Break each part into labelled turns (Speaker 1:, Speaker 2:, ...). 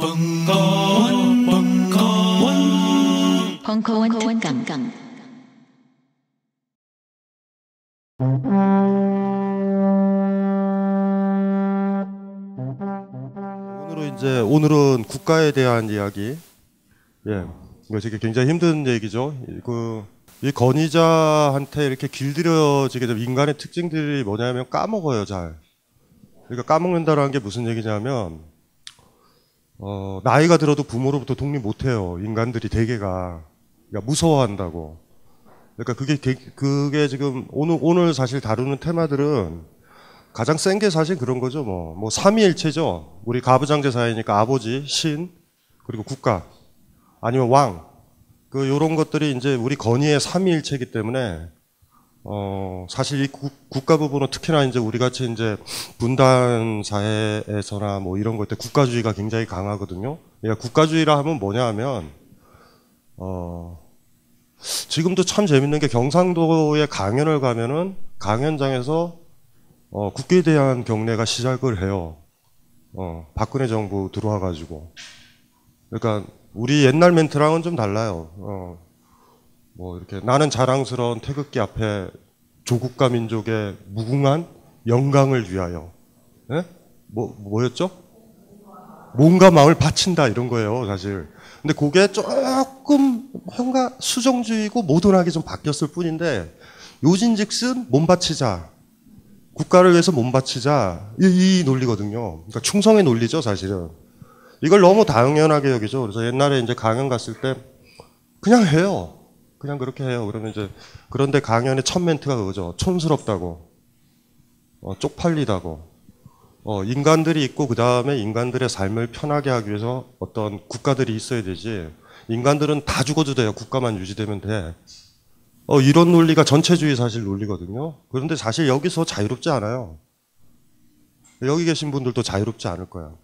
Speaker 1: 벙커원, 벙커원, 벙커원 특강. 오늘은 이제 오늘은 국가에 대한 이야기. 예, 이거 되게 굉장히 힘든 얘기죠. 그. 이 건의자한테 이렇게 길들여지게 되 인간의 특징들이 뭐냐면 까먹어요, 잘. 그러니까 까먹는다라는 게 무슨 얘기냐면 어, 나이가 들어도 부모로부터 독립 못해요. 인간들이 대개가. 그러니까 무서워한다고. 그러니까 그게, 그게 지금 오늘, 오늘 사실 다루는 테마들은 가장 센 게 사실 그런 거죠. 뭐, 뭐, 삼위일체죠. 우리 가부장제 사회니까 아버지, 신, 그리고 국가, 아니면 왕. 그, 요런 것들이 이제 우리 건의의 삼위일체이기 때문에 어, 사실 이 국, 국가 부분은 특히나 이제 우리 같이 이제 분단 사회에서나 뭐 이런 것때 국가주의가 굉장히 강하거든요. 그러니까 국가주의라 하면 뭐냐 하면, 어, 지금도 참 재밌는 게 경상도에 강연을 가면은 강연장에서 어, 국기에 대한 경례가 시작을 해요. 어, 박근혜 정부 들어와가지고. 그러니까 우리 옛날 멘트랑은 좀 달라요. 어, 뭐 이렇게 나는 자랑스러운 태극기 앞에 조국과 민족의 무궁한 영광을 위하여 예? 뭐 뭐였죠? 몸과 마음을 바친다 이런 거예요 사실. 근데 그게 조금 뭔가 수정주의고 모던하게 좀 바뀌었을 뿐인데 요진즉슨 몸 바치자 국가를 위해서 몸 바치자 이, 이 논리거든요. 그러니까 충성의 논리죠 사실은. 이걸 너무 당연하게 여기죠. 그래서 옛날에 이제 강연 갔을 때 그냥 해요. 그냥 그렇게 해요. 그러면 이제 그런데 강연의 첫 멘트가 그거죠. 촌스럽다고, 어, 쪽팔리다고. 어, 인간들이 있고 그 다음에 인간들의 삶을 편하게 하기 위해서 어떤 국가들이 있어야 되지. 인간들은 다 죽어도 돼요. 국가만 유지되면 돼. 어, 이런 논리가 전체주의 사실 논리거든요. 그런데 사실 여기서 자유롭지 않아요. 여기 계신 분들도 자유롭지 않을 거예요.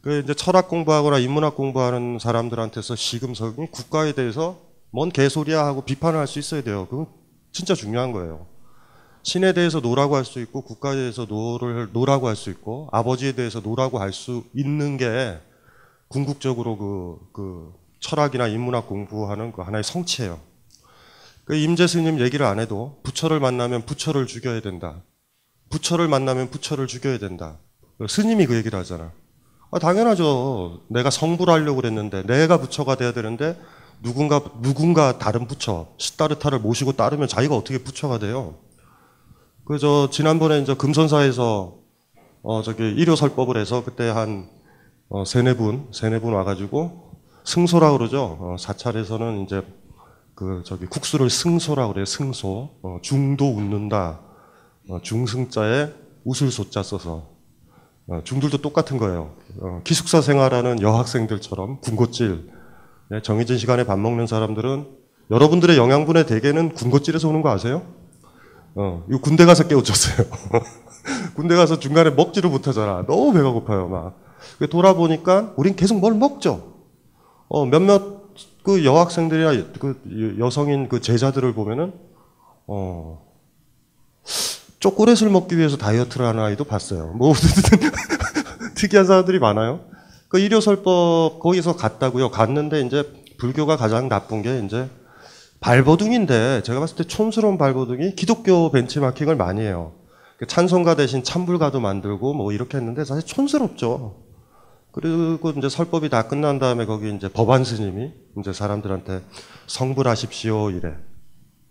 Speaker 1: 그 이제 철학 공부하거나 인문학 공부하는 사람들한테서 시금석 국가에 대해서 뭔 개소리야 하고 비판을 할 수 있어야 돼요. 그건 진짜 중요한 거예요. 신에 대해서 노라고 할 수 있고 국가에 대해서 노를 노라고 할 수 있고 아버지에 대해서 노라고 할 수 있는 게 궁극적으로 그, 그 철학이나 인문학 공부하는 그 하나의 성취예요. 그 임재 스님 얘기를 안 해도 부처를 만나면 부처를 죽여야 된다. 부처를 만나면 부처를 죽여야 된다. 스님이 그 얘기를 하잖아. 아, 당연하죠. 내가 성불하려고 그랬는데 내가 부처가 돼야 되는데 누군가 누군가 다른 부처 시타르타를 모시고 따르면 자기가 어떻게 부처가 돼요? 그저 지난번에 이제 금선사에서 어 저기 일요설법을 해서 그때 한어 세네 분 세네 분 와가지고 승소라 그러죠. 어 사찰에서는 이제 그 저기 국수를 승소라 그래 승소 어 중도 웃는다 어, 중승자에 웃을 소자 써서 어, 중들도 똑같은 거예요. 어, 기숙사 생활하는 여학생들처럼 군것질 네, 정해진 시간에 밥 먹는 사람들은 여러분들의 영양분의 대개는 군것질에서 오는 거 아세요? 어, 이 군대 가서 깨우쳤어요. 군대 가서 중간에 먹지를 못하잖아. 너무 배가 고파요, 막. 돌아보니까 우린 계속 뭘 먹죠. 어, 몇몇 그 여학생들이나 그 여성인 그 제자들을 보면은, 어, 초콜릿을 먹기 위해서 다이어트를 하는 아이도 봤어요. 뭐, 특이한 사람들이 많아요. 그 일요설법 거기서 갔다고요. 갔는데 이제 불교가 가장 나쁜 게 이제 발버둥인데 제가 봤을 때 촌스러운 발버둥이 기독교 벤치마킹을 많이 해요. 그 찬송가 대신 찬불가도 만들고 뭐 이렇게 했는데 사실 촌스럽죠. 그리고 이제 설법이 다 끝난 다음에 거기 이제 법안 스님이 이제 사람들한테 성불하십시오 이래.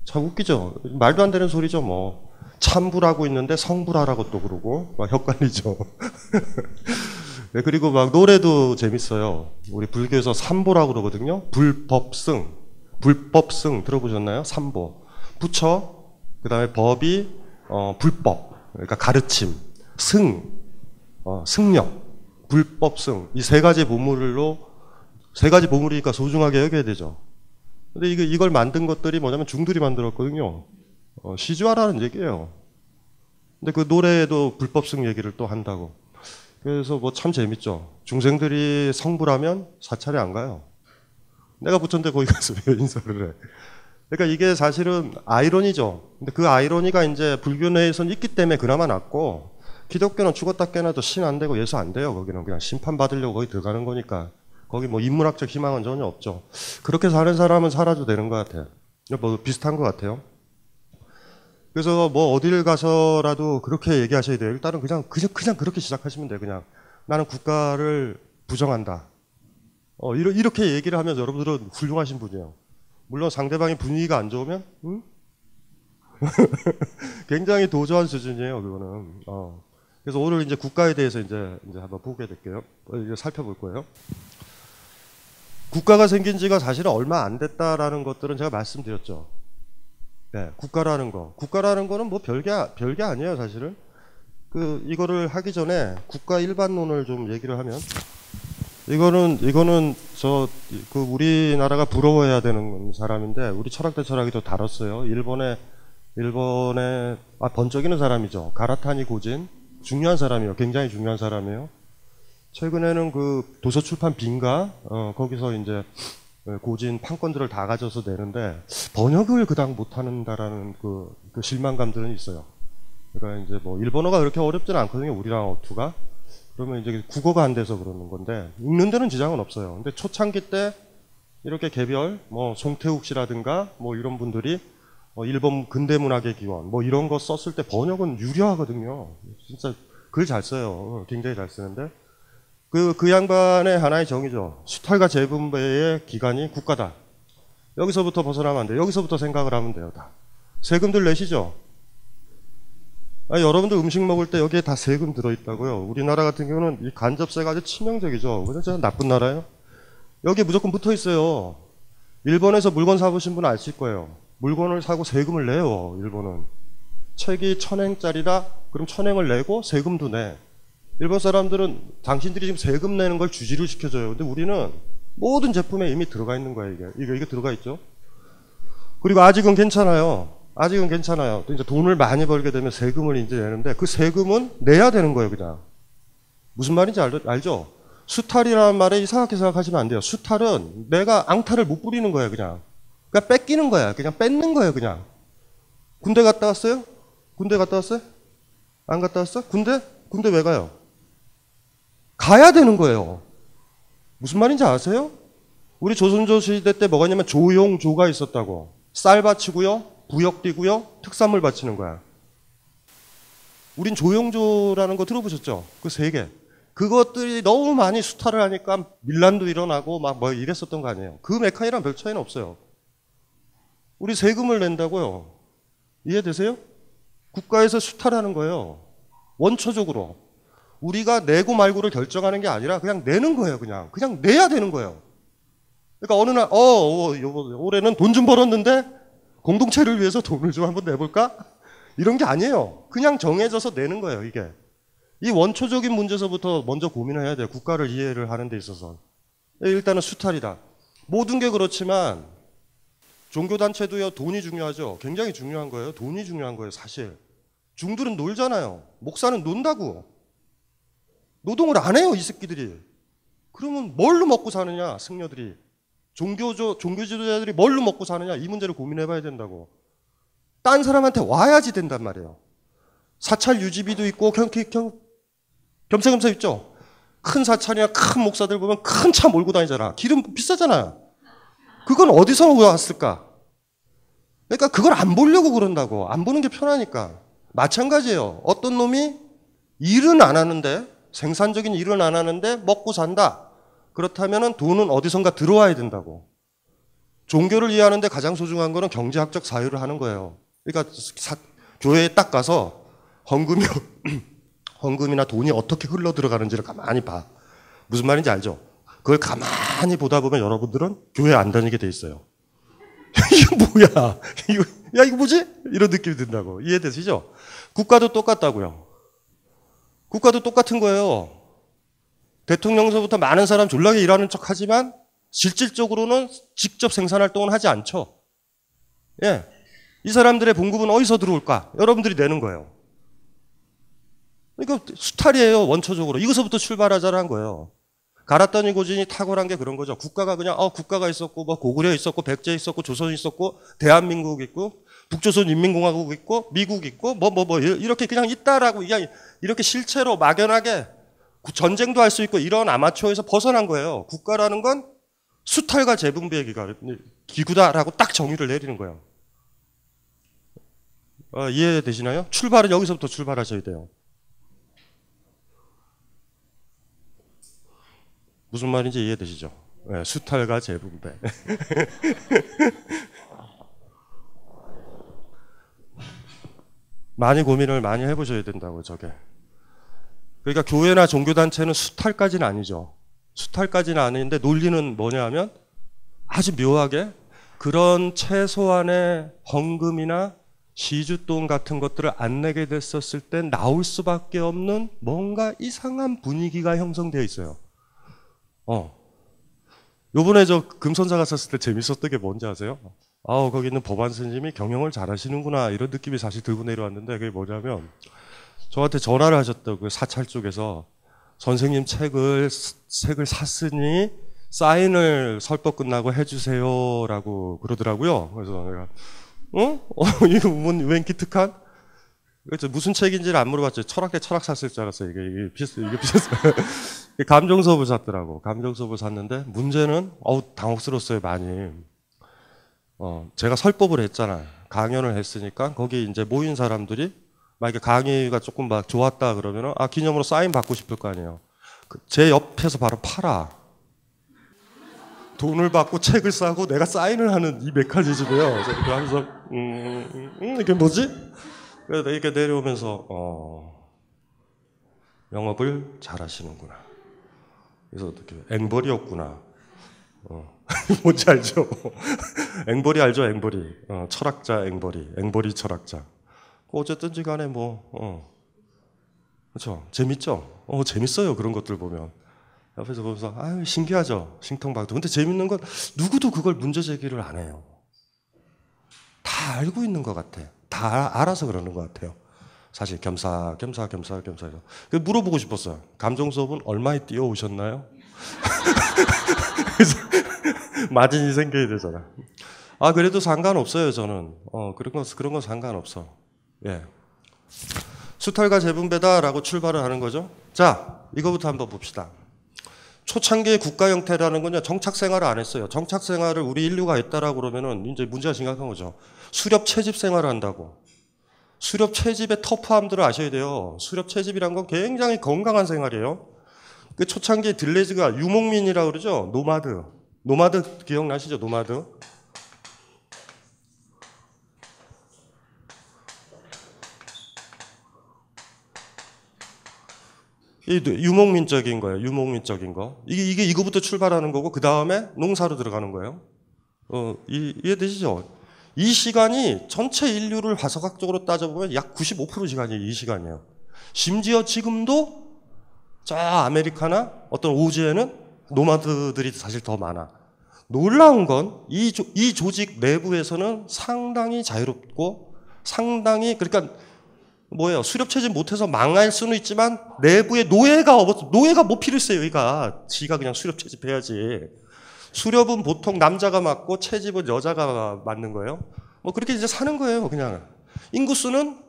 Speaker 1: 참 웃기죠. 말도 안 되는 소리죠 뭐. 찬불하고 있는데 성불하라고 또 그러고 막 헷갈리죠. 네, 그리고 막 노래도 재밌어요. 우리 불교에서 삼보라고 그러거든요. 불법승. 불법승 들어보셨나요? 삼보. 부처, 그 다음에 법이, 어, 불법. 그러니까 가르침. 승. 어, 승력. 불법승. 이 세 가지 보물로, 세 가지 보물이니까 소중하게 여겨야 되죠. 근데 이거, 이걸 만든 것들이 뭐냐면 중들이 만들었거든요. 어, 시주하라는 얘기예요. 근데 그 노래에도 불법승 얘기를 또 한다고. 그래서 뭐 참 재밌죠. 중생들이 성불하면 사찰에 안 가요. 내가 부처인데 거기 가서 왜 인사를 해? 그러니까 이게 사실은 아이러니죠. 근데 그 아이러니가 이제 불교 내에선 있기 때문에 그나마 낫고 기독교는 죽었다 깨나도신 안 되고 예수 안 돼요. 거기는 그냥 심판 받으려고 거기 들어가는 거니까 거기 뭐 인문학적 희망은 전혀 없죠. 그렇게 사는 사람은 살아도 되는 것 같아요. 뭐 비슷한 것 같아요. 그래서 뭐 어디를 가서라도 그렇게 얘기하셔야 돼요. 일단은 그냥, 그냥, 그냥 그렇게 시작하시면 돼요. 그냥. 나는 국가를 부정한다. 어, 이러, 이렇게 얘기를 하면 여러분들은 훌륭하신 분이에요. 물론 상대방의 분위기가 안 좋으면, 응? 굉장히 도저한 수준이에요, 그거는. 어. 그래서 오늘 이제 국가에 대해서 이제, 이제 한번 보게 될게요. 어, 이제 살펴볼 거예요. 국가가 생긴 지가 사실은 얼마 안 됐다라는 것들은 제가 말씀드렸죠. 네. 네, 국가라는 거. 국가라는 거는 뭐 별게, 별게 아니에요, 사실은. 그, 이거를 하기 전에 국가 일반론을 좀 얘기를 하면. 이거는, 이거는 저, 그, 우리나라가 부러워해야 되는 사람인데, 우리 철학대 철학이도 다뤘어요. 일본에, 일본에, 아, 번쩍이는 사람이죠. 가라타니 고진. 중요한 사람이에요. 굉장히 중요한 사람이에요. 최근에는 그 도서출판 빈가, 어, 거기서 이제 예, 고진 판권들을 다 가져서 내는데 번역을 그닥 못하는다라는 그, 그 실망감들은 있어요. 그러니까 이제 뭐 일본어가 그렇게 어렵지는 않거든요. 우리랑 어투가. 그러면 이제 국어가 안 돼서 그러는 건데 읽는 데는 지장은 없어요. 근데 초창기 때 이렇게 개별 뭐 송태욱 씨라든가 뭐 이런 분들이 어 일본 근대 문학의 기원 뭐 이런 거 썼을 때 번역은 유려하거든요. 진짜 글 잘 써요. 어, 굉장히 잘 쓰는데 그, 그 양반의 하나의 정의죠. 수탈과 재분배의 기간이 국가다. 여기서부터 벗어나면 안 돼요. 여기서부터 생각을 하면 돼요. 다. 세금들 내시죠? 아니, 여러분들 음식 먹을 때 여기에 다 세금 들어있다고요. 우리나라 같은 경우는 이 간접세가 아주 치명적이죠. 그 진짜 나쁜 나라예요. 여기에 무조건 붙어 있어요. 일본에서 물건 사보신 분 아실 거예요. 물건을 사고 세금을 내요, 일본은. 책이 천행짜리라, 그럼 천행을 내고 세금도 내. 일본 사람들은 당신들이 지금 세금 내는 걸 주지를 시켜줘요. 근데 우리는 모든 제품에 이미 들어가 있는 거예요. 이게 이거 이게 들어가 있죠. 그리고 아직은 괜찮아요. 아직은 괜찮아요. 이제 돈을 많이 벌게 되면 세금을 이제 내는데 그 세금은 내야 되는 거예요, 그냥. 무슨 말인지 알, 죠 수탈이라는 말에 이상하게 생각하시면 안 돼요. 수탈은 내가 앙탈을 못 부리는 거예요, 그냥. 그냥 그러니까 뺏기는 거야. 그냥 뺏는 거예요, 그냥. 군대 갔다 왔어요? 군대 갔다 왔어요? 안 갔다 왔어? 군대? 군대 왜 가요? 가야 되는 거예요. 무슨 말인지 아세요? 우리 조선조 시대 때 뭐가 있냐면 조용조가 있었다고. 쌀 바치고요, 부역 뛰고요, 특산물 바치는 거야. 우린 조용조라는 거 들어보셨죠? 그 세 개. 그것들이 너무 많이 수탈을 하니까 밀란도 일어나고 막 뭐 이랬었던 거 아니에요. 그메카이랑별 차이는 없어요. 우리 세금을 낸다고요. 이해되세요? 국가에서 수탈하는 거예요. 원초적으로. 우리가 내고 말고를 결정하는 게 아니라 그냥 내는 거예요, 그냥. 그냥 내야 되는 거예요. 그러니까 어느 날, 어, 어 올해는 돈 좀 벌었는데 공동체를 위해서 돈을 좀 한번 내볼까? 이런 게 아니에요. 그냥 정해져서 내는 거예요, 이게. 이 원초적인 문제서부터 먼저 고민을 해야 돼요. 국가를 이해를 하는 데 있어서. 예, 일단은 수탈이다. 모든 게 그렇지만 종교단체도요, 돈이 중요하죠. 굉장히 중요한 거예요. 돈이 중요한 거예요, 사실. 중들은 놀잖아요. 목사는 논다고. 노동을 안 해요, 이 새끼들이. 그러면 뭘로 먹고 사느냐, 승려들이. 종교조, 종교 지도자들이 뭘로 먹고 사느냐, 이 문제를 고민해 봐야 된다고. 딴 사람한테 와야지 된단 말이에요. 사찰 유지비도 있고, 겸, 겸, 겸사겸사 있죠? 큰 사찰이나 큰 목사들 보면 큰 차 몰고 다니잖아. 기름 비싸잖아. 그건 어디서 왔을까? 그러니까 그걸 안 보려고 그런다고. 안 보는 게 편하니까. 마찬가지예요. 어떤 놈이 일은 안 하는데 생산적인 일은 안 하는데 먹고 산다. 그렇다면 돈은 어디선가 들어와야 된다고. 종교를 이해하는데 가장 소중한 거는 경제학적 사유를 하는 거예요. 그러니까 사, 교회에 딱 가서 헌금이, 헌금이나 돈이 어떻게 흘러 들어가는지를 가만히 봐. 무슨 말인지 알죠? 그걸 가만히 보다 보면 여러분들은 교회 안 다니게 돼 있어요. 이게 뭐야? 야, 이거 뭐지? 이런 느낌이 든다고. 이해되시죠? 국가도 똑같다고요. 국가도 똑같은 거예요. 대통령서부터 많은 사람 졸라게 일하는 척 하지만 실질적으로는 직접 생산 활동은 하지 않죠. 예. 이 사람들의 봉급은 어디서 들어올까? 여러분들이 내는 거예요. 그러니까 수탈이에요, 원초적으로. 이것서부터 출발하자는 거예요. 갈았더니 고진이 탁월한 게 그런 거죠. 국가가 그냥, 어, 국가가 있었고, 뭐, 고구려 있었고, 백제 있었고, 조선 있었고, 대한민국 있고, 북조선 인민공화국 있고, 미국 있고, 뭐, 뭐, 뭐, 이렇게 그냥 있다라고 그냥 이렇게 실체로 막연하게 전쟁도 할 수 있고 이런 아마추어에서 벗어난 거예요. 국가라는 건 수탈과 재분배 기구다라고 딱 정의를 내리는 거예요. 어, 이해되시나요? 출발은 여기서부터 출발하셔야 돼요. 무슨 말인지 이해되시죠? 네, 수탈과 재분배. 많이 고민을 많이 해보셔야 된다고 저게. 그러니까 교회나 종교단체는 수탈까지는 아니죠. 수탈까지는 아닌데 논리는 뭐냐 면 아주 묘하게 그런 최소한의 헌금이나 시주돈 같은 것들을 안 내게 됐었을 때 나올 수밖에 없는 뭔가 이상한 분위기가 형성되어 있어요. 어. 요번에 저 금손자 갔었을 때 재밌었던 게 뭔지 아세요? 아우, 거기 있는 법안 선생님이 경영을 잘 하시는구나. 이런 느낌이 사실 들고 내려왔는데 그게 뭐냐면 저한테 전화를 하셨다고요. 그 사찰 쪽에서. 선생님 책을, 책을 샀으니 사인을 설법 끝나고 해주세요. 라고 그러더라고요. 그래서 내가, 응? 어? 어 이거 뭔, 웬 기특한? 그렇죠. 무슨 책인지를 안 물어봤죠. 철학대 철학 샀을 줄 알았어요. 이게, 이게 비슷, 이게 비슷. 감정 수업을 샀더라고. 감정 수업을 샀는데, 문제는, 어우, 당혹스러웠어요, 많이. 어, 제가 설법을 했잖아. 강연을 했으니까, 거기 이제 모인 사람들이 만약에 강의가 조금 막 좋았다 그러면은 아 기념으로 사인 받고 싶을 거 아니에요. 그 제 옆에서 바로 팔아. 돈을 받고 책을 싸고 내가 사인을 하는 이 메커니즘이에요. 그래서 항상 음 음, 음, 음, 이게 뭐지? 그래서 이렇게 내려오면서 어, 영업을 잘하시는구나. 그래서 어떻게 앵벌이었구나. 어. 뭔지 알죠? 앵벌이 알죠? 앵벌이. 어, 철학자 앵벌이. 앵벌이 철학자. 뭐 어쨌든지 간에 뭐, 어. 그렇죠. 재밌죠? 어, 재밌어요. 그런 것들 보면. 옆에서 보면서, 아유, 신기하죠? 신통박도. 근데 재밌는 건 누구도 그걸 문제 제기를 안 해요. 다 알고 있는 것 같아. 다 아, 알아서 그러는 것 같아요. 사실 겸사, 겸사, 겸사, 겸사 해서. 그 물어보고 싶었어요. 감정 수업은 얼마에 뛰어오셨나요? 그래 마진이 생겨야 되잖아. 아, 그래도 상관없어요, 저는. 어, 그런 건, 그런 거 상관없어. 예. 수탈과 재분배다라고 출발을 하는 거죠. 자, 이거부터 한번 봅시다. 초창기의 국가 형태라는 건요, 정착 생활을 안 했어요. 정착 생활을 우리 인류가 했다라고 그러면은 이제 문제가 심각한 거죠. 수렵 채집 생활을 한다고. 수렵 채집의 터프함들을 아셔야 돼요. 수렵 채집이란 건 굉장히 건강한 생활이에요. 그초창기딜레즈가 유목민이라고 그러죠. 노마드. 노마드 기억나시죠? 노마드. 유목민적인 거예요. 유목민적인 거. 이게, 이게 이거부터 출발하는 거고, 그 다음에 농사로 들어가는 거예요. 어, 이, 이해되시죠? 이 시간이 전체 인류를 화석학적으로 따져보면 약 95% 시간이 에요이 시간이에요. 심지어 지금도 저 아메리카나 어떤 오지에는 노마드들이 사실 더 많아. 놀라운 건이이 조직 내부에서는 상당히 자유롭고 상당히 그러니까 뭐예요? 수렵 체질 못해서 망할 수는 있지만 내부에 노예가 없어 노예가 뭐 필요했어요? 기가 지가 그냥 수렵 채집해야지. 수렵은 보통 남자가 맞고 채집은 여자가 맞는 거예요. 뭐 그렇게 이제 사는 거예요. 그냥 인구수는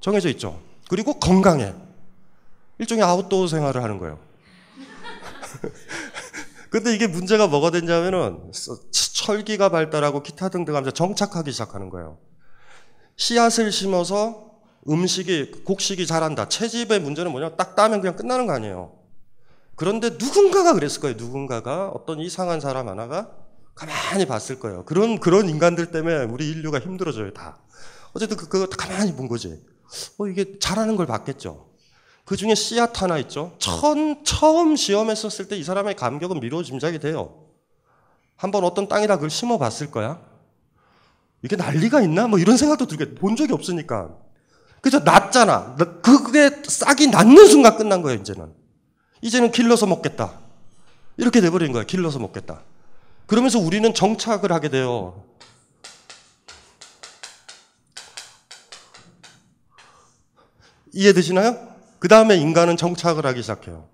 Speaker 1: 정해져 있죠. 그리고 건강해. 일종의 아웃도어 생활을 하는 거예요. 근데 이게 문제가 뭐가 됐냐면은 철기가 발달하고 기타 등등 하면서 정착하기 시작하는 거예요. 씨앗을 심어서 음식이 곡식이 자란다. 채집의 문제는 뭐냐? 딱 따면 그냥 끝나는 거 아니에요. 그런데 누군가가 그랬을 거예요. 누군가가 어떤 이상한 사람 하나가 가만히 봤을 거예요. 그런 그런 인간들 때문에 우리 인류가 힘들어져요, 다. 어쨌든 그, 그거 다 가만히 본 거지. 어, 이게 잘하는 걸 봤겠죠. 그 중에 씨앗 하나 있죠. 처음, 처음 시험했었을 때 이 사람의 감격은 미뤄짐작이 돼요. 한번 어떤 땅에다 그걸 심어 봤을 거야. 이게 난리가 있나? 뭐 이런 생각도 들게 본 적이 없으니까. 그래서 낫잖아. 그게 싹이 낫는 순간 끝난 거예요, 이제는. 이제는 길러서 먹겠다. 이렇게 돼버린 거예요. 길러서 먹겠다. 그러면서 우리는 정착을 하게 돼요. 이해되시나요? 그 다음에 인간은 정착을 하기 시작해요.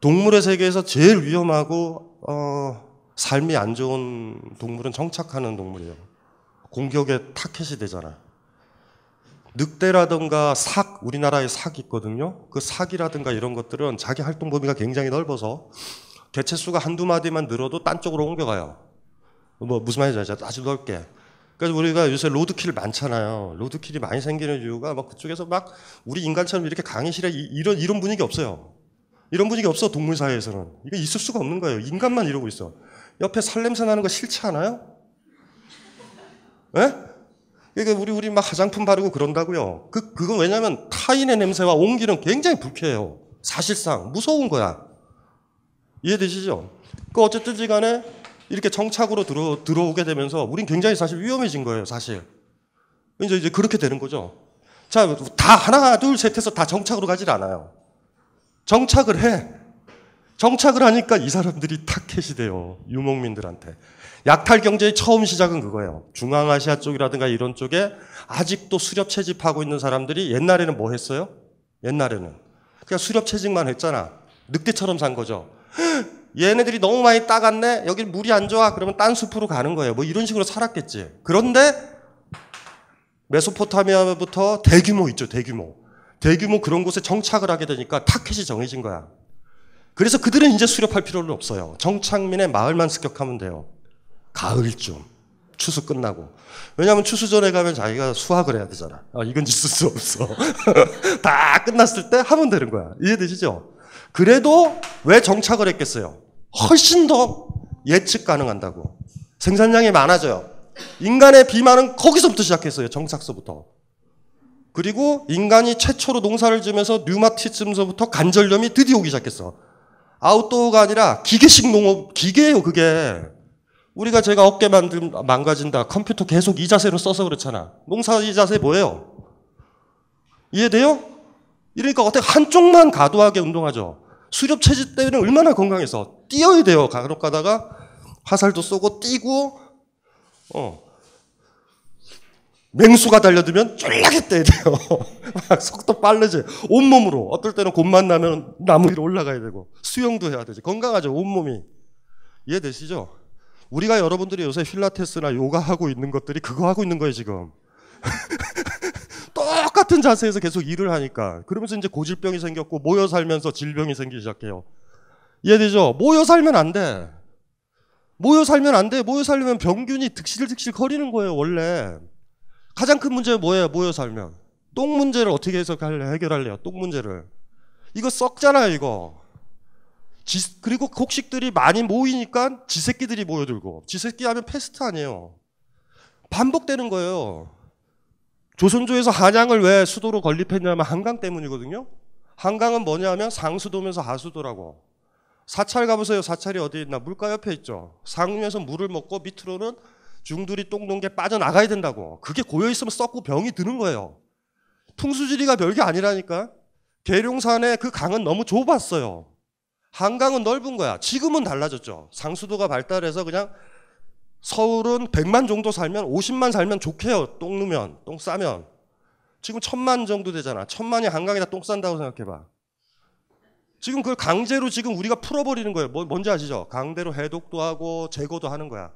Speaker 1: 동물의 세계에서 제일 위험하고, 어, 삶이 안 좋은 동물은 정착하는 동물이에요. 공격에 타켓이 되잖아. 늑대라든가 삭, 우리나라에 삭 있거든요. 그 삭이라든가 이런 것들은 자기 활동 범위가 굉장히 넓어서 개체 수가 한두 마디만 늘어도 딴 쪽으로 옮겨가요. 뭐 무슨 말인지 알죠? 아주 넓게. 그래서 우리가 요새 로드킬 많잖아요. 로드킬이 많이 생기는 이유가 막 그쪽에서 막 우리 인간처럼 이렇게 강의실에 이런 이런 분위기 없어요. 이런 분위기 없어 동물 사회에서는 이거 있을 수가 없는 거예요. 인간만 이러고 있어. 옆에 살냄새 나는 거 싫지 않아요? 예? 그러니까 우리 우리 막 화장품 바르고 그런다고요. 그 그건 왜냐면 타인의 냄새와 온기는 굉장히 불쾌해요. 사실상 무서운 거야. 이해되시죠? 그 어쨌든지간에 이렇게 정착으로 들어 들어오게 되면서 우린 굉장히 사실 위험해진 거예요. 사실 이제 이제 그렇게 되는 거죠. 자, 다 하나 둘 셋 해서 다 정착으로 가질 않아요. 정착을 해. 정착을 하니까 이 사람들이 타켓이 돼요. 유목민들한테. 약탈 경제의 처음 시작은 그거예요. 중앙아시아 쪽이라든가 이런 쪽에 아직도 수렵 채집하고 있는 사람들이 옛날에는 뭐 했어요? 옛날에는 그냥 수렵 채집만 했잖아. 늑대처럼 산 거죠. 얘네들이 너무 많이 따갔네. 여기 물이 안 좋아. 그러면 딴 숲으로 가는 거예요. 뭐 이런 식으로 살았겠지. 그런데 메소포타미아부터 대규모 있죠. 대규모. 대규모 그런 곳에 정착을 하게 되니까 타켓이 정해진 거야. 그래서 그들은 이제 수렵할 필요는 없어요. 정착민의 마을만 습격하면 돼요. 가을쯤 추수 끝나고 왜냐하면 추수 전에 가면 자기가 수학을 해야 되잖아. 아, 이건 있을 수 없어. 다 끝났을 때 하면 되는 거야. 이해되시죠? 그래도 왜 정착을 했겠어요? 훨씬 더 예측 가능한다고. 생산량이 많아져요. 인간의 비만은 거기서부터 시작했어요. 정착서부터. 그리고 인간이 최초로 농사를 지으면서 류마티즘서부터 관절염이 드디어 오기 시작했어. 아웃도어가 아니라 기계식 농업, 기계예요, 그게. 우리가 제가 어깨 만들, 망가진다. 컴퓨터 계속 이 자세로 써서 그렇잖아. 농사 이 자세 뭐예요? 이해돼요? 이러니까 어떻게 한쪽만 과도하게 운동하죠. 수렵 체질 때는 얼마나 건강해서 뛰어야 돼요. 간혹 가다가 화살도 쏘고 뛰고 어. 맹수가 달려들면 쫄라게 떼야 돼요. 막 속도 빠르지. 온몸으로. 어떨 때는 곰만 나면 나무 위로 올라가야 되고. 수영도 해야 되지. 건강하죠. 온몸이. 이해되시죠? 우리가 여러분들이 요새 필라테스나 요가 하고 있는 것들이 그거 하고 있는 거예요, 지금. 똑같은 자세에서 계속 일을 하니까. 그러면서 이제 고질병이 생겼고 모여 살면서 질병이 생기기 시작해요. 이해되죠? 모여 살면 안 돼. 모여 살면 안 돼. 모여 살면 병균이 득실득실 거리는 거예요, 원래. 가장 큰 문제는 뭐예요, 모여 살면? 똥 문제를 어떻게 해서 해결할래요, 똥 문제를. 이거 썩잖아요, 이거. 지, 그리고 곡식들이 많이 모이니까 지새끼들이 모여들고 지새끼 하면 패스트 아니에요. 반복되는 거예요. 조선조에서 한양을 왜 수도로 건립했냐면 한강 때문이거든요. 한강은 뭐냐면 상수도면서 하수도라고. 사찰 가보세요. 사찰이 어디 있나? 물가 옆에 있죠. 상류에서 물을 먹고 밑으로는 중들이 똥농게 빠져나가야 된다고. 그게 고여있으면 썩고 병이 드는 거예요. 풍수지리가 별게 아니라니까. 계룡산에그 강은 너무 좁았어요. 한강은 넓은 거야. 지금은 달라졌죠. 상수도가 발달해서 그냥 서울은 100만 정도 살면 50만 살면 좋게요. 똥 누면, 똥 싸면. 지금 천만 정도 되잖아. 천만이 한강에다 똥 싼다고 생각해봐. 지금 그걸 강제로 지금 우리가 풀어버리는 거예요. 뭐, 뭔지 아시죠? 강대로 해독도 하고 제거도 하는 거야.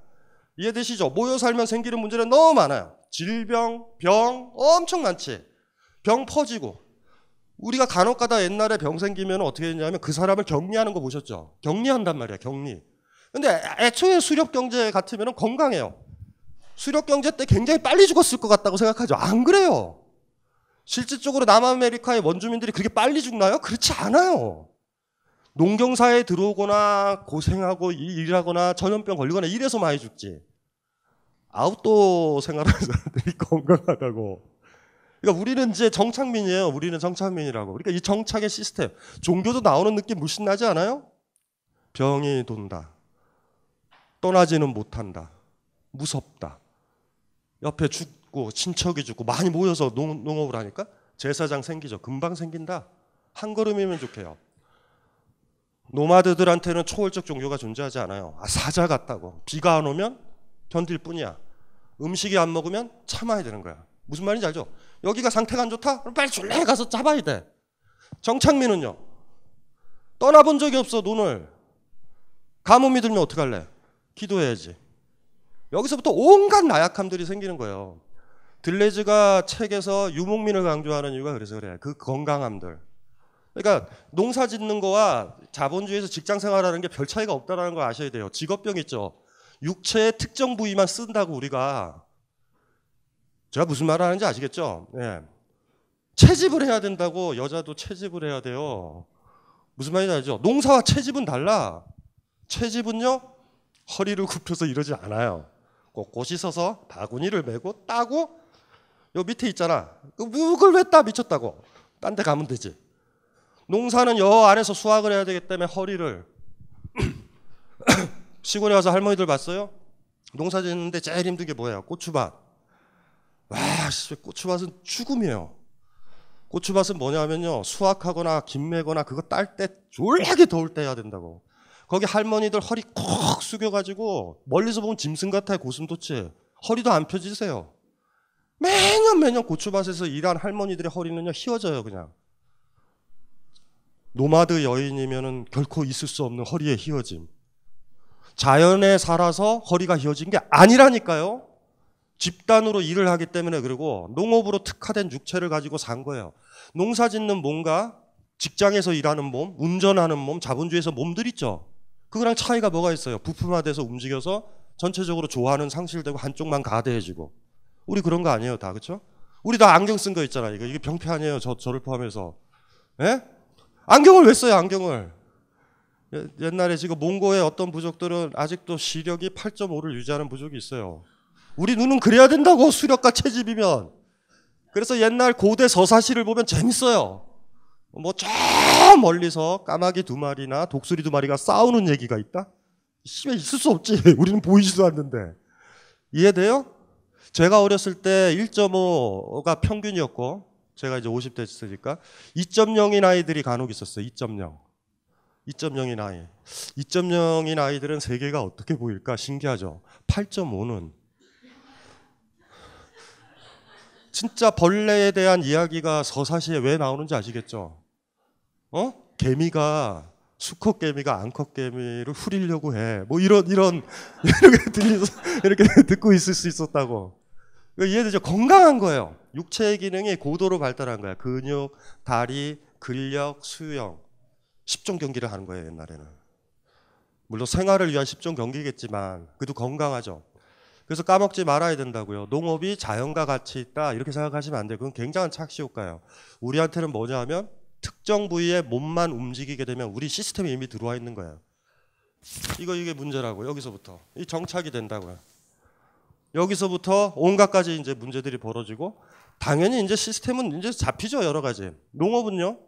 Speaker 1: 이해되시죠? 모여 살면 생기는 문제는 너무 많아요. 질병, 병 엄청 많지. 병 퍼지고 우리가 간혹가다 옛날에 병 생기면 어떻게 했냐면 그 사람을 격리하는 거 보셨죠? 격리한단 말이야, 격리. 근데 애초에 수렵 경제 같으면 건강해요. 수렵 경제 때 굉장히 빨리 죽었을 것 같다고 생각하죠. 안 그래요. 실질적으로 남아메리카의 원주민들이 그렇게 빨리 죽나요? 그렇지 않아요. 농경사에 들어오거나 고생하고 일하거나 전염병 걸리거나 이래서 많이 죽지. 아웃도어 생활하는 사람들이 건강하다고 그러니까 우리는 이제 정착민이에요. 우리는 정착민이라고. 그러니까 이 정착의 시스템, 종교도 나오는 느낌 물씬 나지 않아요? 병이 돈다. 떠나지는 못한다. 무섭다. 옆에 죽고 친척이 죽고 많이 모여서 농, 농업을 하니까 제사장 생기죠. 금방 생긴다. 한 걸음이면 좋게요. 노마드들한테는 초월적 종교가 존재하지 않아요. 아, 사자 같다고. 비가 안 오면 견딜 뿐이야. 음식이 안 먹으면 참아야 되는 거야. 무슨 말인지 알죠? 여기가 상태가 안 좋다? 그럼 빨리 줄래 가서 잡아야 돼. 정창민은요. 떠나본 적이 없어 눈을. 가뭄이 들면 어떡할래? 기도해야지. 여기서부터 온갖 나약함들이 생기는 거예요. 들레즈가 책에서 유목민을 강조하는 이유가 그래서 그래요. 그 건강함들. 그러니까 농사 짓는 거와 자본주의에서 직장 생활하는 게 별 차이가 없다는걸 아셔야 돼요. 직업병 있죠. 육체의 특정 부위만 쓴다고 우리가 제가 무슨 말을 하는지 아시겠죠? 예. 채집을 해야 된다고 여자도 채집을 해야 돼요. 무슨 말인지 알죠? 농사와 채집은 달라. 채집은요, 허리를 굽혀서 이러지 않아요. 꼿꼿이 서서 바구니를 메고 따고, 요 밑에 있잖아. 그걸 왜 따? 미쳤다고. 딴 데 가면 되지. 농사는 여 안에서 수확을 해야 되기 때문에 허리를. 시골에 와서 할머니들 봤어요? 농사 짓는데 제일 힘든 게 뭐예요? 고추밭. 와, 고추밭은 죽음이에요. 고추밭은 뭐냐면요. 수확하거나 김매거나 그거 딸 때 졸라게 더울 때 해야 된다고. 거기 할머니들 허리 콕 숙여가지고 멀리서 보면 짐승 같아요. 고슴도치. 허리도 안 펴지세요. 매년 매년 고추밭에서 일한 할머니들의 허리는요. 휘어져요 그냥. 노마드 여인이면은 결코 있을 수 없는 허리의 휘어짐. 자연에 살아서 허리가 휘어진 게 아니라니까요. 집단으로 일을 하기 때문에 그리고 농업으로 특화된 육체를 가지고 산 거예요. 농사 짓는 몸과 직장에서 일하는 몸, 운전하는 몸, 자본주의에서 몸들 있죠. 그거랑 차이가 뭐가 있어요? 부품화돼서 움직여서 전체적으로 좋아하는 상실되고 한쪽만 가대해지고. 우리 그런 거 아니에요, 다 그렇죠? 우리 다 안경 쓴 거 있잖아. 이거 이게 병폐 아니에요, 저 저를 포함해서. 예? 안경을 왜 써요, 안경을? 옛날에 지금 몽고의 어떤 부족들은 아직도 시력이 8.5를 유지하는 부족이 있어요. 우리 눈은 그래야 된다고 수력과 채집이면. 그래서 옛날 고대 서사시를 보면 재밌어요. 뭐 저 멀리서 까마귀 두 마리나 독수리 두 마리가 싸우는 얘기가 있다? 씨에 있을 수 없지. 우리는 보이지도 않는데. 이해돼요? 제가 어렸을 때 1.5가 평균이었고 제가 이제 50대 있으니까 2.0인 아이들이 간혹 있었어요. 2.0. 2.0인 아이. 2.0인 아이들은 세계가 어떻게 보일까 신기하죠. 8.5는 진짜 벌레에 대한 이야기가 서사시에 왜 나오는지 아시겠죠? 어? 개미가 수컷개미가 암컷개미를 후리려고 해. 뭐 이런 이런 이렇게 들리 이렇게 듣고 있을 수 있었다고. 이해되죠? 건강한 거예요. 육체의 기능이 고도로 발달한 거야. 근육, 다리, 근력, 수영. 10종 경기를 하는 거예요, 옛날에는. 물론 생활을 위한 10종 경기겠지만 그래도 건강하죠. 그래서 까먹지 말아야 된다고요. 농업이 자연과 같이 있다 이렇게 생각하시면 안 돼요. 그건 굉장한 착시효과예요. 우리한테는 뭐냐 하면 특정 부위에 몸만 움직이게 되면 우리 시스템이 이미 들어와 있는 거예요. 이거 이게 문제라고 여기서부터 이 정착이 된다고요. 여기서부터 온갖 가지 이제 문제들이 벌어지고 당연히 이제 시스템은 이제 잡히죠 여러 가지. 농업은요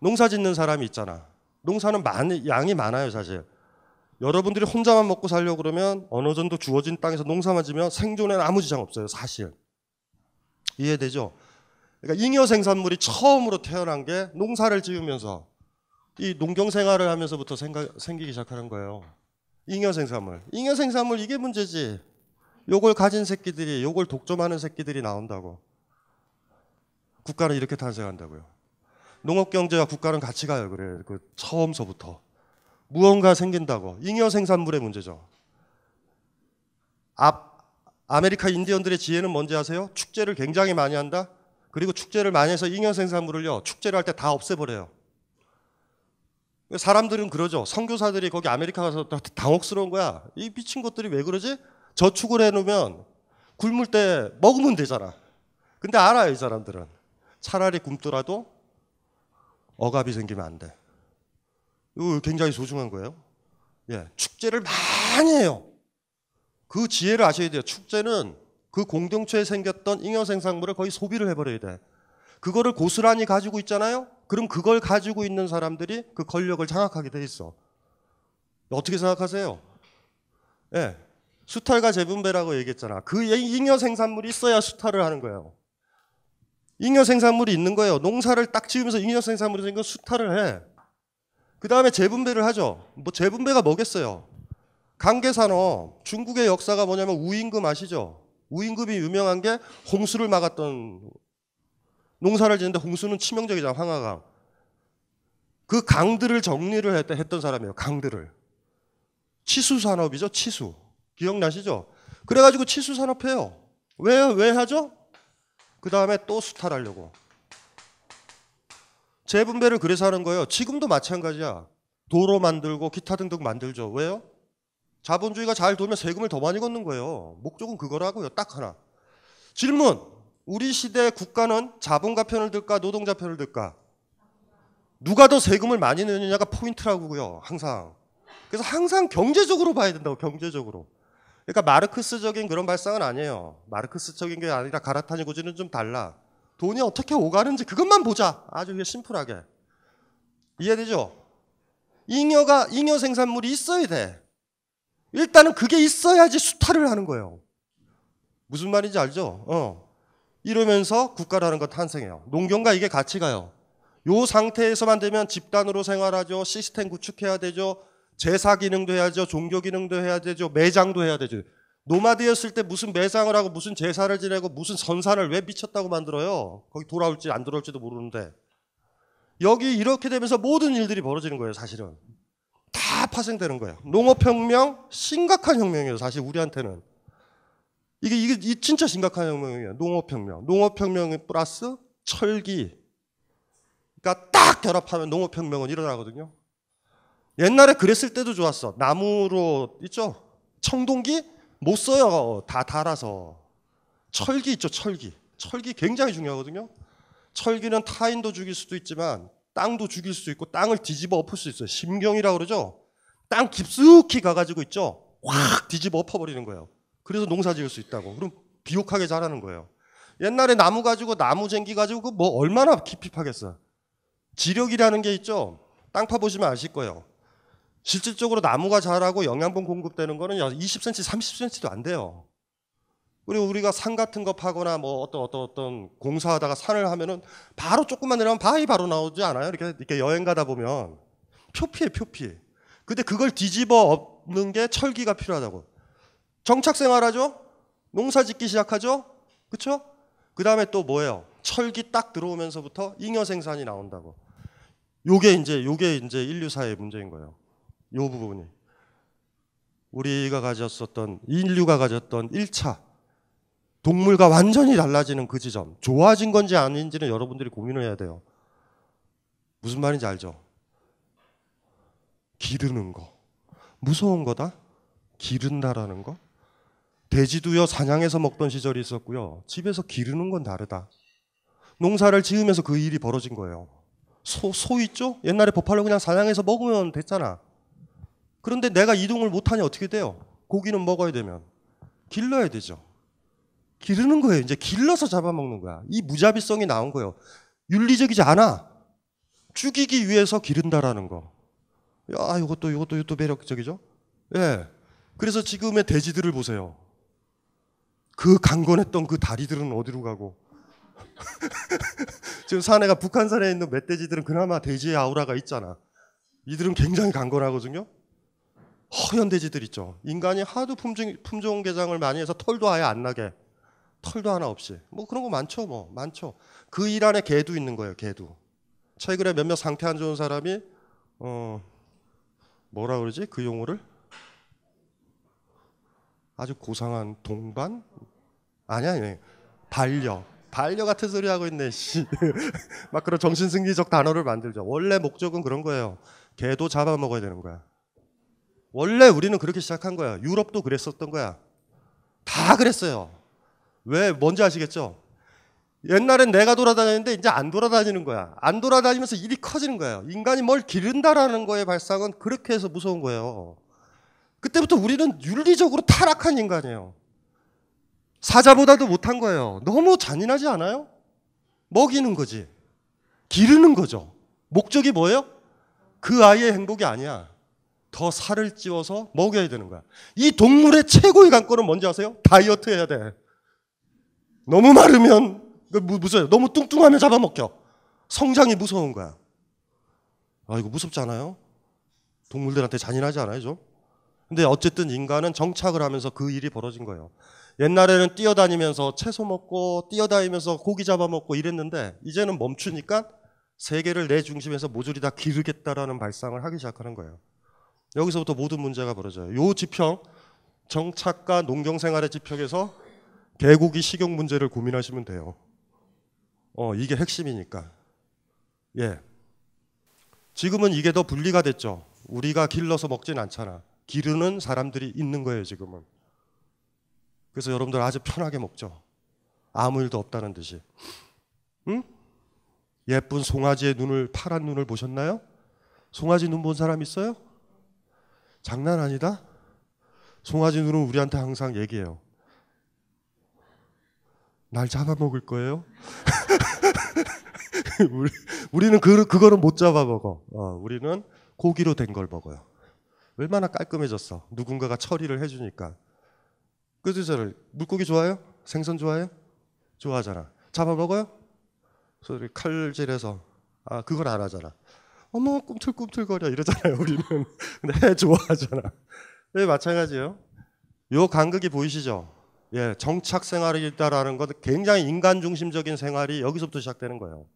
Speaker 1: 농사 짓는 사람이 있잖아. 농사는 많이 양이 많아요 사실. 여러분들이 혼자만 먹고 살려고 그러면 어느 정도 주어진 땅에서 농사만 지면 생존에는 아무 지장 없어요, 사실. 이해되죠? 그러니까 잉여 생산물이 처음으로 태어난 게 농사를 지으면서 이 농경 생활을 하면서부터 생각, 생기기 시작하는 거예요. 잉여 생산물. 잉여 생산물 이게 문제지. 요걸 가진 새끼들이 요걸 독점하는 새끼들이 나온다고. 국가는 이렇게 탄생한다고요. 농업 경제와 국가는 같이 가요. 그래. 그 처음서부터. 무언가 생긴다고. 잉여 생산물의 문제죠. 앞 아메리카 인디언들의 지혜는 뭔지 아세요? 축제를 굉장히 많이 한다. 그리고 축제를 많이 해서 잉여 생산물을요. 축제를 할 때 다 없애버려요. 사람들은 그러죠. 선교사들이 거기 아메리카 가서 당혹스러운 거야. 이 미친 것들이 왜 그러지? 저축을 해놓으면 굶을 때 먹으면 되잖아. 근데 알아요, 이 사람들은. 차라리 굶더라도 억압이 생기면 안 돼. 이거 굉장히 소중한 거예요. 예, 축제를 많이 해요. 그 지혜를 아셔야 돼요. 축제는 그 공동체에 생겼던 잉여생산물을 거의 소비를 해버려야 돼. 그거를 고스란히 가지고 있잖아요. 그럼 그걸 가지고 있는 사람들이 그 권력을 장악하게 돼 있어. 어떻게 생각하세요? 예, 수탈과 재분배라고 얘기했잖아. 그 잉여 생산물이 있어야 수탈을 하는 거예요. 잉여 생산물이 있는 거예요. 농사를 딱 지으면서 잉여 생산물이 생긴 수탈을 해. 그 다음에 재분배를 하죠. 뭐 재분배가 뭐겠어요? 강계산업, 중국의 역사가 뭐냐면 우임금 아시죠? 우임금이 유명한 게 홍수를 막았던 농사를 짓는데 홍수는 치명적이잖아, 황하강. 그 강들을 정리를 했, 했던 사람이에요, 강들을. 치수산업이죠, 치수. 기억나시죠? 그래가지고 치수산업 해요. 왜, 왜 하죠? 그 다음에 또 수탈하려고. 재분배를 그래서 하는 거예요. 지금도 마찬가지야. 도로 만들고 기타 등등 만들죠. 왜요? 자본주의가 잘 돌면 세금을 더 많이 걷는 거예요. 목적은 그거라고요. 딱 하나. 질문. 우리 시대 국가는 자본가 편을 들까 노동자 편을 들까? 누가 더 세금을 많이 내느냐가 포인트라고요. 항상. 그래서 항상 경제적으로 봐야 된다고 경제적으로. 그러니까 마르크스적인 그런 발상은 아니에요. 마르크스적인 게 아니라 가라타니 고지는 좀 달라. 돈이 어떻게 오가는지 그것만 보자. 아주 심플하게. 이해되죠? 잉여가 잉여 생산물이 있어야 돼. 일단은 그게 있어야지 수탈을 하는 거예요. 무슨 말인지 알죠? 어. 이러면서 국가라는 것 탄생해요. 농경과 이게 같이 가요. 요 상태에서만 되면 집단으로 생활하죠. 시스템 구축해야 되죠. 제사 기능도 해야죠. 종교 기능도 해야 되죠. 매장도 해야 되죠. 노마드였을 때 무슨 매상을 하고 무슨 제사를 지내고 무슨 선사를왜 미쳤다고 만들어요? 거기 돌아올지 안 돌아올지도 모르는데 여기 이렇게 되면서 모든 일들이 벌어지는 거예요, 사실은. 다 파생되는 거예요. 농업혁명 심각한 혁명이에요, 사실 우리한테는. 이게 이게 진짜 심각한 혁명이에요. 농업혁명. 농업혁명 플러스 철기. 그러니까 딱 결합하면 농업혁명은 일어나거든요. 옛날에 그랬을 때도 좋았어. 나무로 있죠? 청동기 못 써요. 다 달아서. 철기 있죠, 철기. 철기 굉장히 중요하거든요. 철기는 타인도 죽일 수도 있지만 땅도 죽일 수 있고 땅을 뒤집어 엎을 수 있어요. 심경이라고 그러죠. 땅 깊숙이 가가지고 있죠. 확 뒤집어 엎어버리는 거예요. 그래서 농사 지을 수 있다고. 그럼 비옥하게 자라는 거예요. 옛날에 나무 가지고 나무 쟁기 가지고 뭐 얼마나 깊이 파겠어요. 지력이라는 게 있죠. 땅 파보시면 아실 거예요. 실질적으로 나무가 자라고 영양분 공급되는 거는 20cm, 30cm도 안 돼요. 그리고 우리가 산 같은 거 파거나 뭐 어떤 어떤 어떤 공사하다가 산을 하면은 바로 조금만 내려면 바위 바로 나오지 않아요? 이렇게 이렇게 여행 가다 보면 표피에 표피. 근데 그걸 뒤집어 엎는 게 철기가 필요하다고. 정착 생활하죠? 농사 짓기 시작하죠? 그렇죠? 그다음에 또 뭐예요? 철기 딱 들어오면서부터 잉여 생산이 나온다고. 요게 이제 요게 이제 인류 사회의 문제인 거예요. 이 부분이 우리가 가졌었던 인류가 가졌던 1차 동물과 완전히 달라지는 그 지점 좋아진 건지 아닌지는 여러분들이 고민을 해야 돼요. 무슨 말인지 알죠? 기르는 거 무서운 거다. 기른다라는 거. 돼지도요 사냥해서 먹던 시절이 있었고요. 집에서 기르는 건 다르다. 농사를 지으면서 그 일이 벌어진 거예요. 소, 소 있죠? 옛날에 법하로 그냥 사냥해서 먹으면 됐잖아. 그런데 내가 이동을 못하니 어떻게 돼요? 고기는 먹어야 되면 길러야 되죠. 기르는 거예요. 이제 길러서 잡아먹는 거야. 이 무자비성이 나온 거예요. 윤리적이지 않아. 죽이기 위해서 기른다라는 거. 야, 이것도 이것도 이것도 매력적이죠. 예. 그래서 지금의 돼지들을 보세요. 그 강건했던 그 다리들은 어디로 가고? 지금 산에가 북한산에 있는 멧돼지들은 그나마 돼지의 아우라가 있잖아. 이들은 굉장히 강건하거든요. 허연 돼지들 있죠. 인간이 하도 품종, 품종 개장을 많이 해서 털도 아예 안 나게. 털도 하나 없이. 뭐 그런 거 많죠, 뭐. 많죠. 그 일 안에 개도 있는 거예요, 개도. 최근에 몇몇 상태 안 좋은 사람이, 어, 뭐라 그러지? 그 용어를? 아주 고상한 동반? 아니야, 아니 반려. 반려 같은 소리 하고 있네, 씨. 막 그런 정신승리적 단어를 만들죠. 원래 목적은 그런 거예요. 개도 잡아먹어야 되는 거야. 원래 우리는 그렇게 시작한 거야. 유럽도 그랬었던 거야. 다 그랬어요. 왜? 뭔지 아시겠죠? 옛날엔 내가 돌아다녔는데 이제 안 돌아다니는 거야. 안 돌아다니면서 일이 커지는 거예요. 인간이 뭘 기른다라는 거의 발상은 그렇게 해서 무서운 거예요. 그때부터 우리는 윤리적으로 타락한 인간이에요. 사자보다도 못한 거예요. 너무 잔인하지 않아요? 먹이는 거지. 기르는 거죠. 목적이 뭐예요? 그 아이의 행복이 아니야. 더 살을 찌워서 먹여야 되는 거야. 이 동물의 최고의 관건은 뭔지 아세요? 다이어트 해야 돼. 너무 마르면 그 무서워요. 너무 뚱뚱하면 잡아먹혀. 성장이 무서운 거야. 아, 이거 무섭지 않아요? 동물들한테 잔인하지 않아요, 좀? 근데 어쨌든 인간은 정착을 하면서 그 일이 벌어진 거예요. 옛날에는 뛰어다니면서 채소 먹고 뛰어다니면서 고기 잡아먹고 이랬는데 이제는 멈추니까 세계를 내 중심에서 모조리 다 기르겠다라는 발상을 하기 시작하는 거예요. 여기서부터 모든 문제가 벌어져요. 요 지평 정착과 농경 생활의 지평에서 개고기 식용 문제를 고민하시면 돼요. 어, 이게 핵심이니까. 예. 지금은 이게 더 분리가 됐죠. 우리가 길러서 먹진 않잖아. 기르는 사람들이 있는 거예요, 지금은. 그래서 여러분들 아주 편하게 먹죠. 아무 일도 없다는 듯이. 응? 예쁜 송아지의 눈을 파란 눈을 보셨나요? 송아지 눈 본 사람 있어요? 장난 아니다? 송아진으로 우리한테 항상 얘기해요. 날 잡아먹을 거예요? 우리, 우리는 그, 그거는못 잡아먹어. 어, 우리는 고기로 된 걸 먹어요. 얼마나 깔끔해졌어. 누군가가 처리를 해주니까. 그죠, 저를. 물고기 좋아요? 생선 좋아요? 좋아하잖아. 잡아먹어요? 소리 칼질해서. 아, 그걸안 하잖아. 어머 꿈틀꿈틀거려 이러잖아요 우리는 근데 해 좋아하잖아 예, 마찬가지예요 요 간극이 보이시죠 예 정착 생활이 있다라는 것 굉장히 인간 중심적인 생활이 여기서부터 시작되는 거예요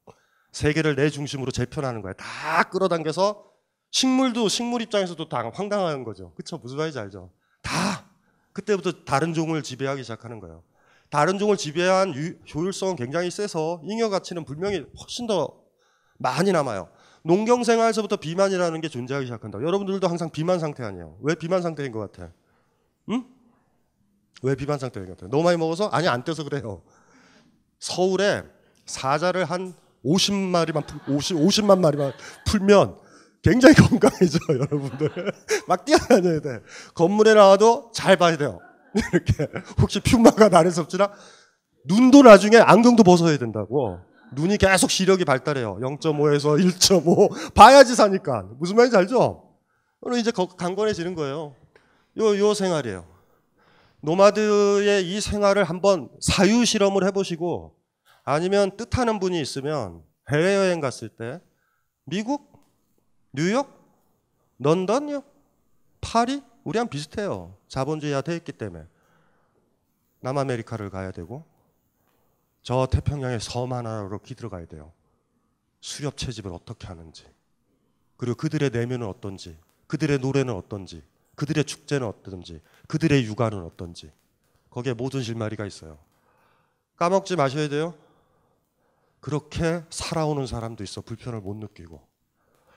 Speaker 1: 세계를 내 중심으로 재편하는 거예요 다 끌어당겨서 식물도 식물 입장에서도 다 황당한 거죠 그쵸 무슨 말인지 알죠 다 그때부터 다른 종을 지배하기 시작하는 거예요 다른 종을 지배한 효율성은 굉장히 세서 잉여 가치는 분명히 훨씬 더 많이 남아요 농경 생활에서부터 비만이라는 게 존재하기 시작한다. 여러분들도 항상 비만 상태 아니에요? 왜 비만 상태인 것 같아? 응? 왜 비만 상태인 것 같아? 너무 많이 먹어서 아니 안 떼서 그래요. 서울에 사자를 한 50마리만 50 50만 마리만 풀면 굉장히 건강해져 요 여러분들. 막 뛰어다녀야 돼. 건물에 나와도 잘 봐야 돼요. 이렇게 혹시 퓨마가 나를 섭지나 눈도 나중에 안경도 벗어야 된다고. 눈이 계속 시력이 발달해요. 0.5에서 1.5 봐야지 사니까 무슨 말인지 알죠? 그럼 이제 강건해지는 거예요. 요 요 생활이에요. 노마드의 이 생활을 한번 사유 실험을 해보시고 아니면 뜻하는 분이 있으면 해외여행 갔을 때 미국, 뉴욕, 런던요, 파리 우리랑 비슷해요. 자본주의화 돼 있기 때문에 남아메리카를 가야 되고 저 태평양의 섬 하나로 기들어가야 돼요. 수렵 채집을 어떻게 하는지, 그리고 그들의 내면은 어떤지, 그들의 노래는 어떤지, 그들의 축제는 어떤지, 그들의 육아는 어떤지, 거기에 모든 실마리가 있어요. 까먹지 마셔야 돼요. 그렇게 살아오는 사람도 있어 불편을 못 느끼고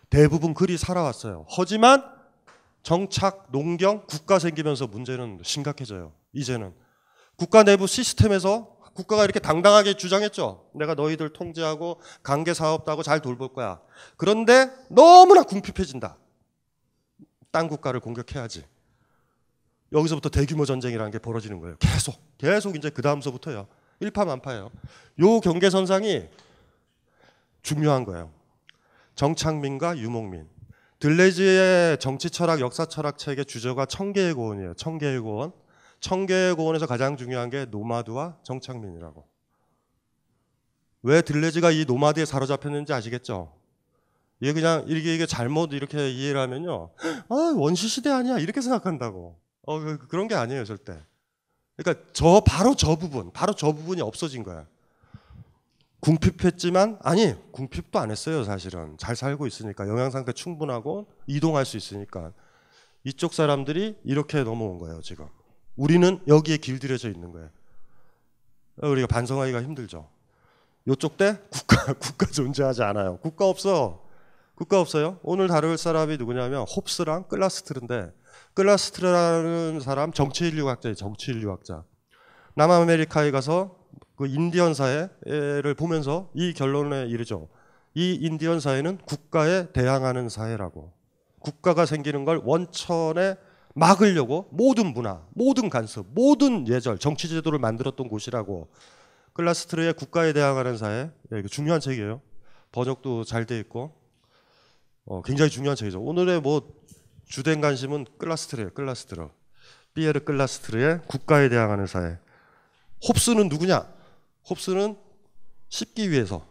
Speaker 1: 대부분 그리 살아왔어요. 하지만 정착, 농경, 국가 생기면서 문제는 심각해져요. 이제는 국가 내부 시스템에서 국가가 이렇게 당당하게 주장했죠. 내가 너희들 통제하고 관계 사업도 하고 잘 돌볼 거야. 그런데 너무나 궁핍해진다. 딴 국가를 공격해야지. 여기서부터 대규모 전쟁이라는 게 벌어지는 거예요. 계속, 계속 이제 그 다음서부터요. 일파만파예요. 요 경계선상이 중요한 거예요. 정창민과 유목민. 들레지의 정치 철학, 역사 철학 책의 주제가 청계의 고원이에요. 청계의 고원. 청계고원에서 가장 중요한 게 노마드와 정착민이라고. 왜들레지가이 노마드에 사로잡혔는지 아시겠죠? 이게 그냥 이게 이게 잘못 이렇게 이해를 하면요. 아, 원시 시대 아니야. 이렇게 생각한다고. 어, 그, 그, 그런 게 아니에요, 절대. 그러니까 저 바로 저 부분, 바로 저 부분이 없어진 거야. 궁핍했지만 아니, 궁핍도 안 했어요, 사실은. 잘 살고 있으니까 영양 상태 충분하고 이동할 수 있으니까. 이쪽 사람들이 이렇게 넘어온 거예요, 지금. 우리는 여기에 길들여져 있는 거예요. 우리가 반성하기가 힘들죠. 요쪽 때 국가 국가 존재하지 않아요. 국가 없어. 국가 없어요. 오늘 다룰 사람이 누구냐면 홉스랑 클라스트르인데 클라스트르라는 사람 정치인류학자예요. 정치인류학자. 남아메리카에 가서 그 인디언 사회를 보면서 이 결론에 이르죠. 이 인디언 사회는 국가에 대항하는 사회라고. 국가가 생기는 걸 원천에 막으려고 모든 문화, 모든 간섭, 모든 예절, 정치 제도를 만들었던 곳이라고 클라스트르의 국가에 대항하는 사회 예, 이거 중요한 책이에요. 번역도 잘 돼 있고 어, 굉장히 중요한 책이죠. 오늘의 뭐 주된 관심은 클라스트르예요. 클라스트르. 피에르 클라스트르의 국가에 대항하는 사회. 홉스는 누구냐? 홉스는 씹기 위해서.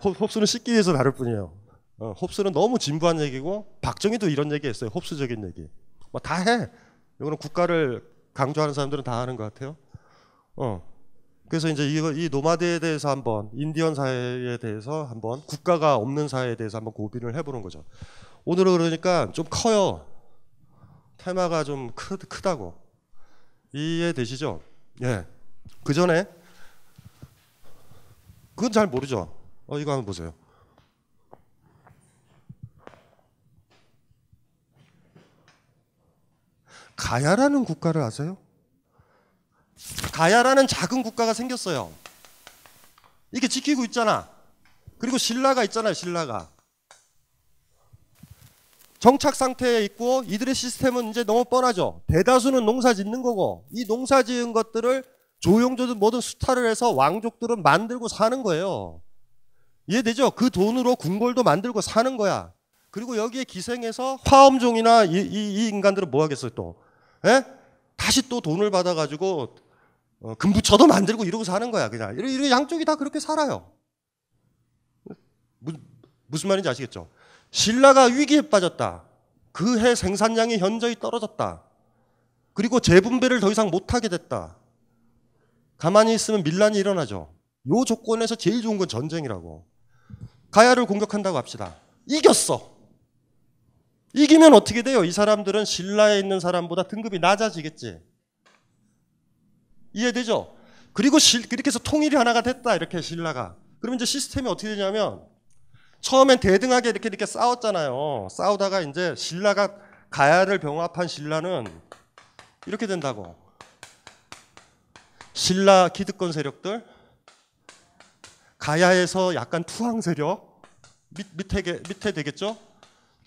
Speaker 1: 홉스는 씹기 위해서 다를 뿐이에요. 어, 홉스는 너무 진부한 얘기고 박정희도 이런 얘기했어요. 홉스적인 얘기. 뭐 다 해. 이거는 국가를 강조하는 사람들은 다 하는 것 같아요. 어. 그래서 이제 이거 이 노마드에 대해서 한번 인디언 사회에 대해서 한번 국가가 없는 사회에 대해서 한번 고민을 해보는 거죠. 오늘은 그러니까 좀 커요. 테마가 좀 크, 크다고 이해되시죠? 예. 그 전에 그건 잘 모르죠. 어, 이거 한번 보세요. 가야라는 국가를 아세요? 가야라는 작은 국가가 생겼어요. 이렇게 지키고 있잖아. 그리고 신라가 있잖아요, 신라가. 정착 상태에 있고 이들의 시스템은 이제 너무 뻔하죠. 대다수는 농사 짓는 거고 이 농사 지은 것들을 조용조든 뭐든 수탈을 해서 왕족들은 만들고 사는 거예요. 이해되죠? 그 돈으로 궁궐도 만들고 사는 거야. 그리고 여기에 기생해서 화엄종이나 이, 이, 이 인간들은 뭐 하겠어요 또? 에? 예? 다시 또 돈을 받아가지고 어, 금부처도 만들고 이러고 사는 거야 그냥. 이런, 이런 양쪽이 다 그렇게 살아요. 무, 무슨 말인지 아시겠죠? 신라가 위기에 빠졌다. 그 해 생산량이 현저히 떨어졌다. 그리고 재분배를 더 이상 못하게 됐다. 가만히 있으면 밀란이 일어나죠. 요 조건에서 제일 좋은 건 전쟁이라고. 가야를 공격한다고 합시다. 이겼어. 이기면 어떻게 돼요? 이 사람들은 신라에 있는 사람보다 등급이 낮아지겠지. 이해되죠? 그리고 실, 그렇게 해서 통일이 하나가 됐다. 이렇게 신라가. 그러면 이제 시스템이 어떻게 되냐면 처음엔 대등하게 이렇게 이렇게 싸웠잖아요. 싸우다가 이제 신라가 가야를 병합한 신라는 이렇게 된다고. 신라 기득권 세력들, 가야에서 약간 투항 세력, 밑, 밑에, 밑에 되겠죠?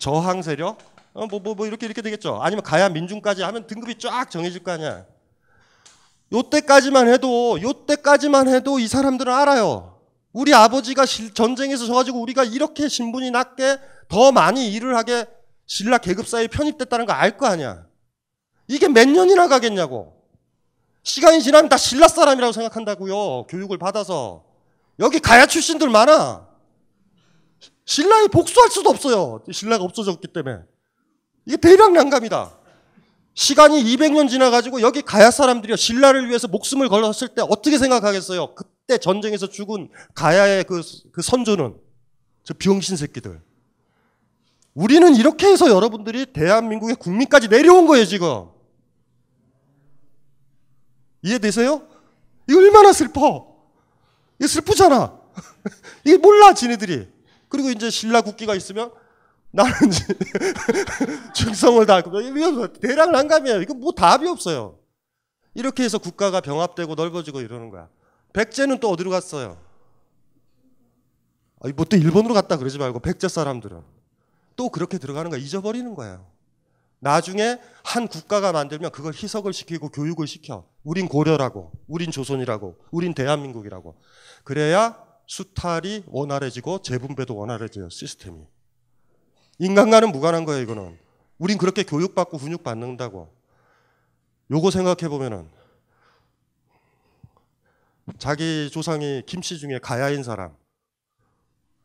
Speaker 1: 저항 세력 어, 뭐, 뭐, 뭐, 이렇게, 이렇게 되겠죠. 아니면 가야 민중까지 하면 등급이 쫙 정해질 거 아니야. 요때까지만 해도, 요때까지만 해도 이 사람들은 알아요. 우리 아버지가 전쟁에서 져가지고 우리가 이렇게 신분이 낮게 더 많이 일을 하게 신라 계급 사이에 편입됐다는 거 알 거 아니야. 이게 몇 년이나 가겠냐고. 시간이 지나면 다 신라 사람이라고 생각한다고요. 교육을 받아서. 여기 가야 출신들 많아. 신라에 복수할 수도 없어요. 신라가 없어졌기 때문에. 이게 대량 난감이다. 시간이 200년 지나가지고 여기 가야 사람들이 신라를 위해서 목숨을 걸었을 때 어떻게 생각하겠어요? 그때 전쟁에서 죽은 가야의 그, 그 선조는 저 병신 새끼들. 우리는 이렇게 해서 여러분들이 대한민국의 국민까지 내려온 거예요, 지금. 이해되세요? 이 얼마나 슬퍼. 이 슬프잖아. 이게 몰라, 지네들이. 그리고 이제 신라 국기가 있으면 나는 충성을 다할 겁 대량 난감이에요. 이거 뭐 답이 없어요. 이렇게 해서 국가가 병합되고 넓어지고 이러는 거야. 백제는 또 어디로 갔어요? 아니, 뭐 또 일본으로 갔다 그러지 말고 백제 사람들은 또 그렇게 들어가는 거야. 잊어버리는 거야 나중에 한 국가가 만들면 그걸 희석을 시키고 교육을 시켜. 우린 고려라고, 우린 조선이라고, 우린 대한민국이라고. 그래야 수탈이 원활해지고 재분배도 원활해져요. 시스템이. 인간과는 무관한 거예요. 이거는. 우린 그렇게 교육받고 훈육받는다고. 요거 생각해 보면은 자기 조상이 김씨 중에 가야인 사람.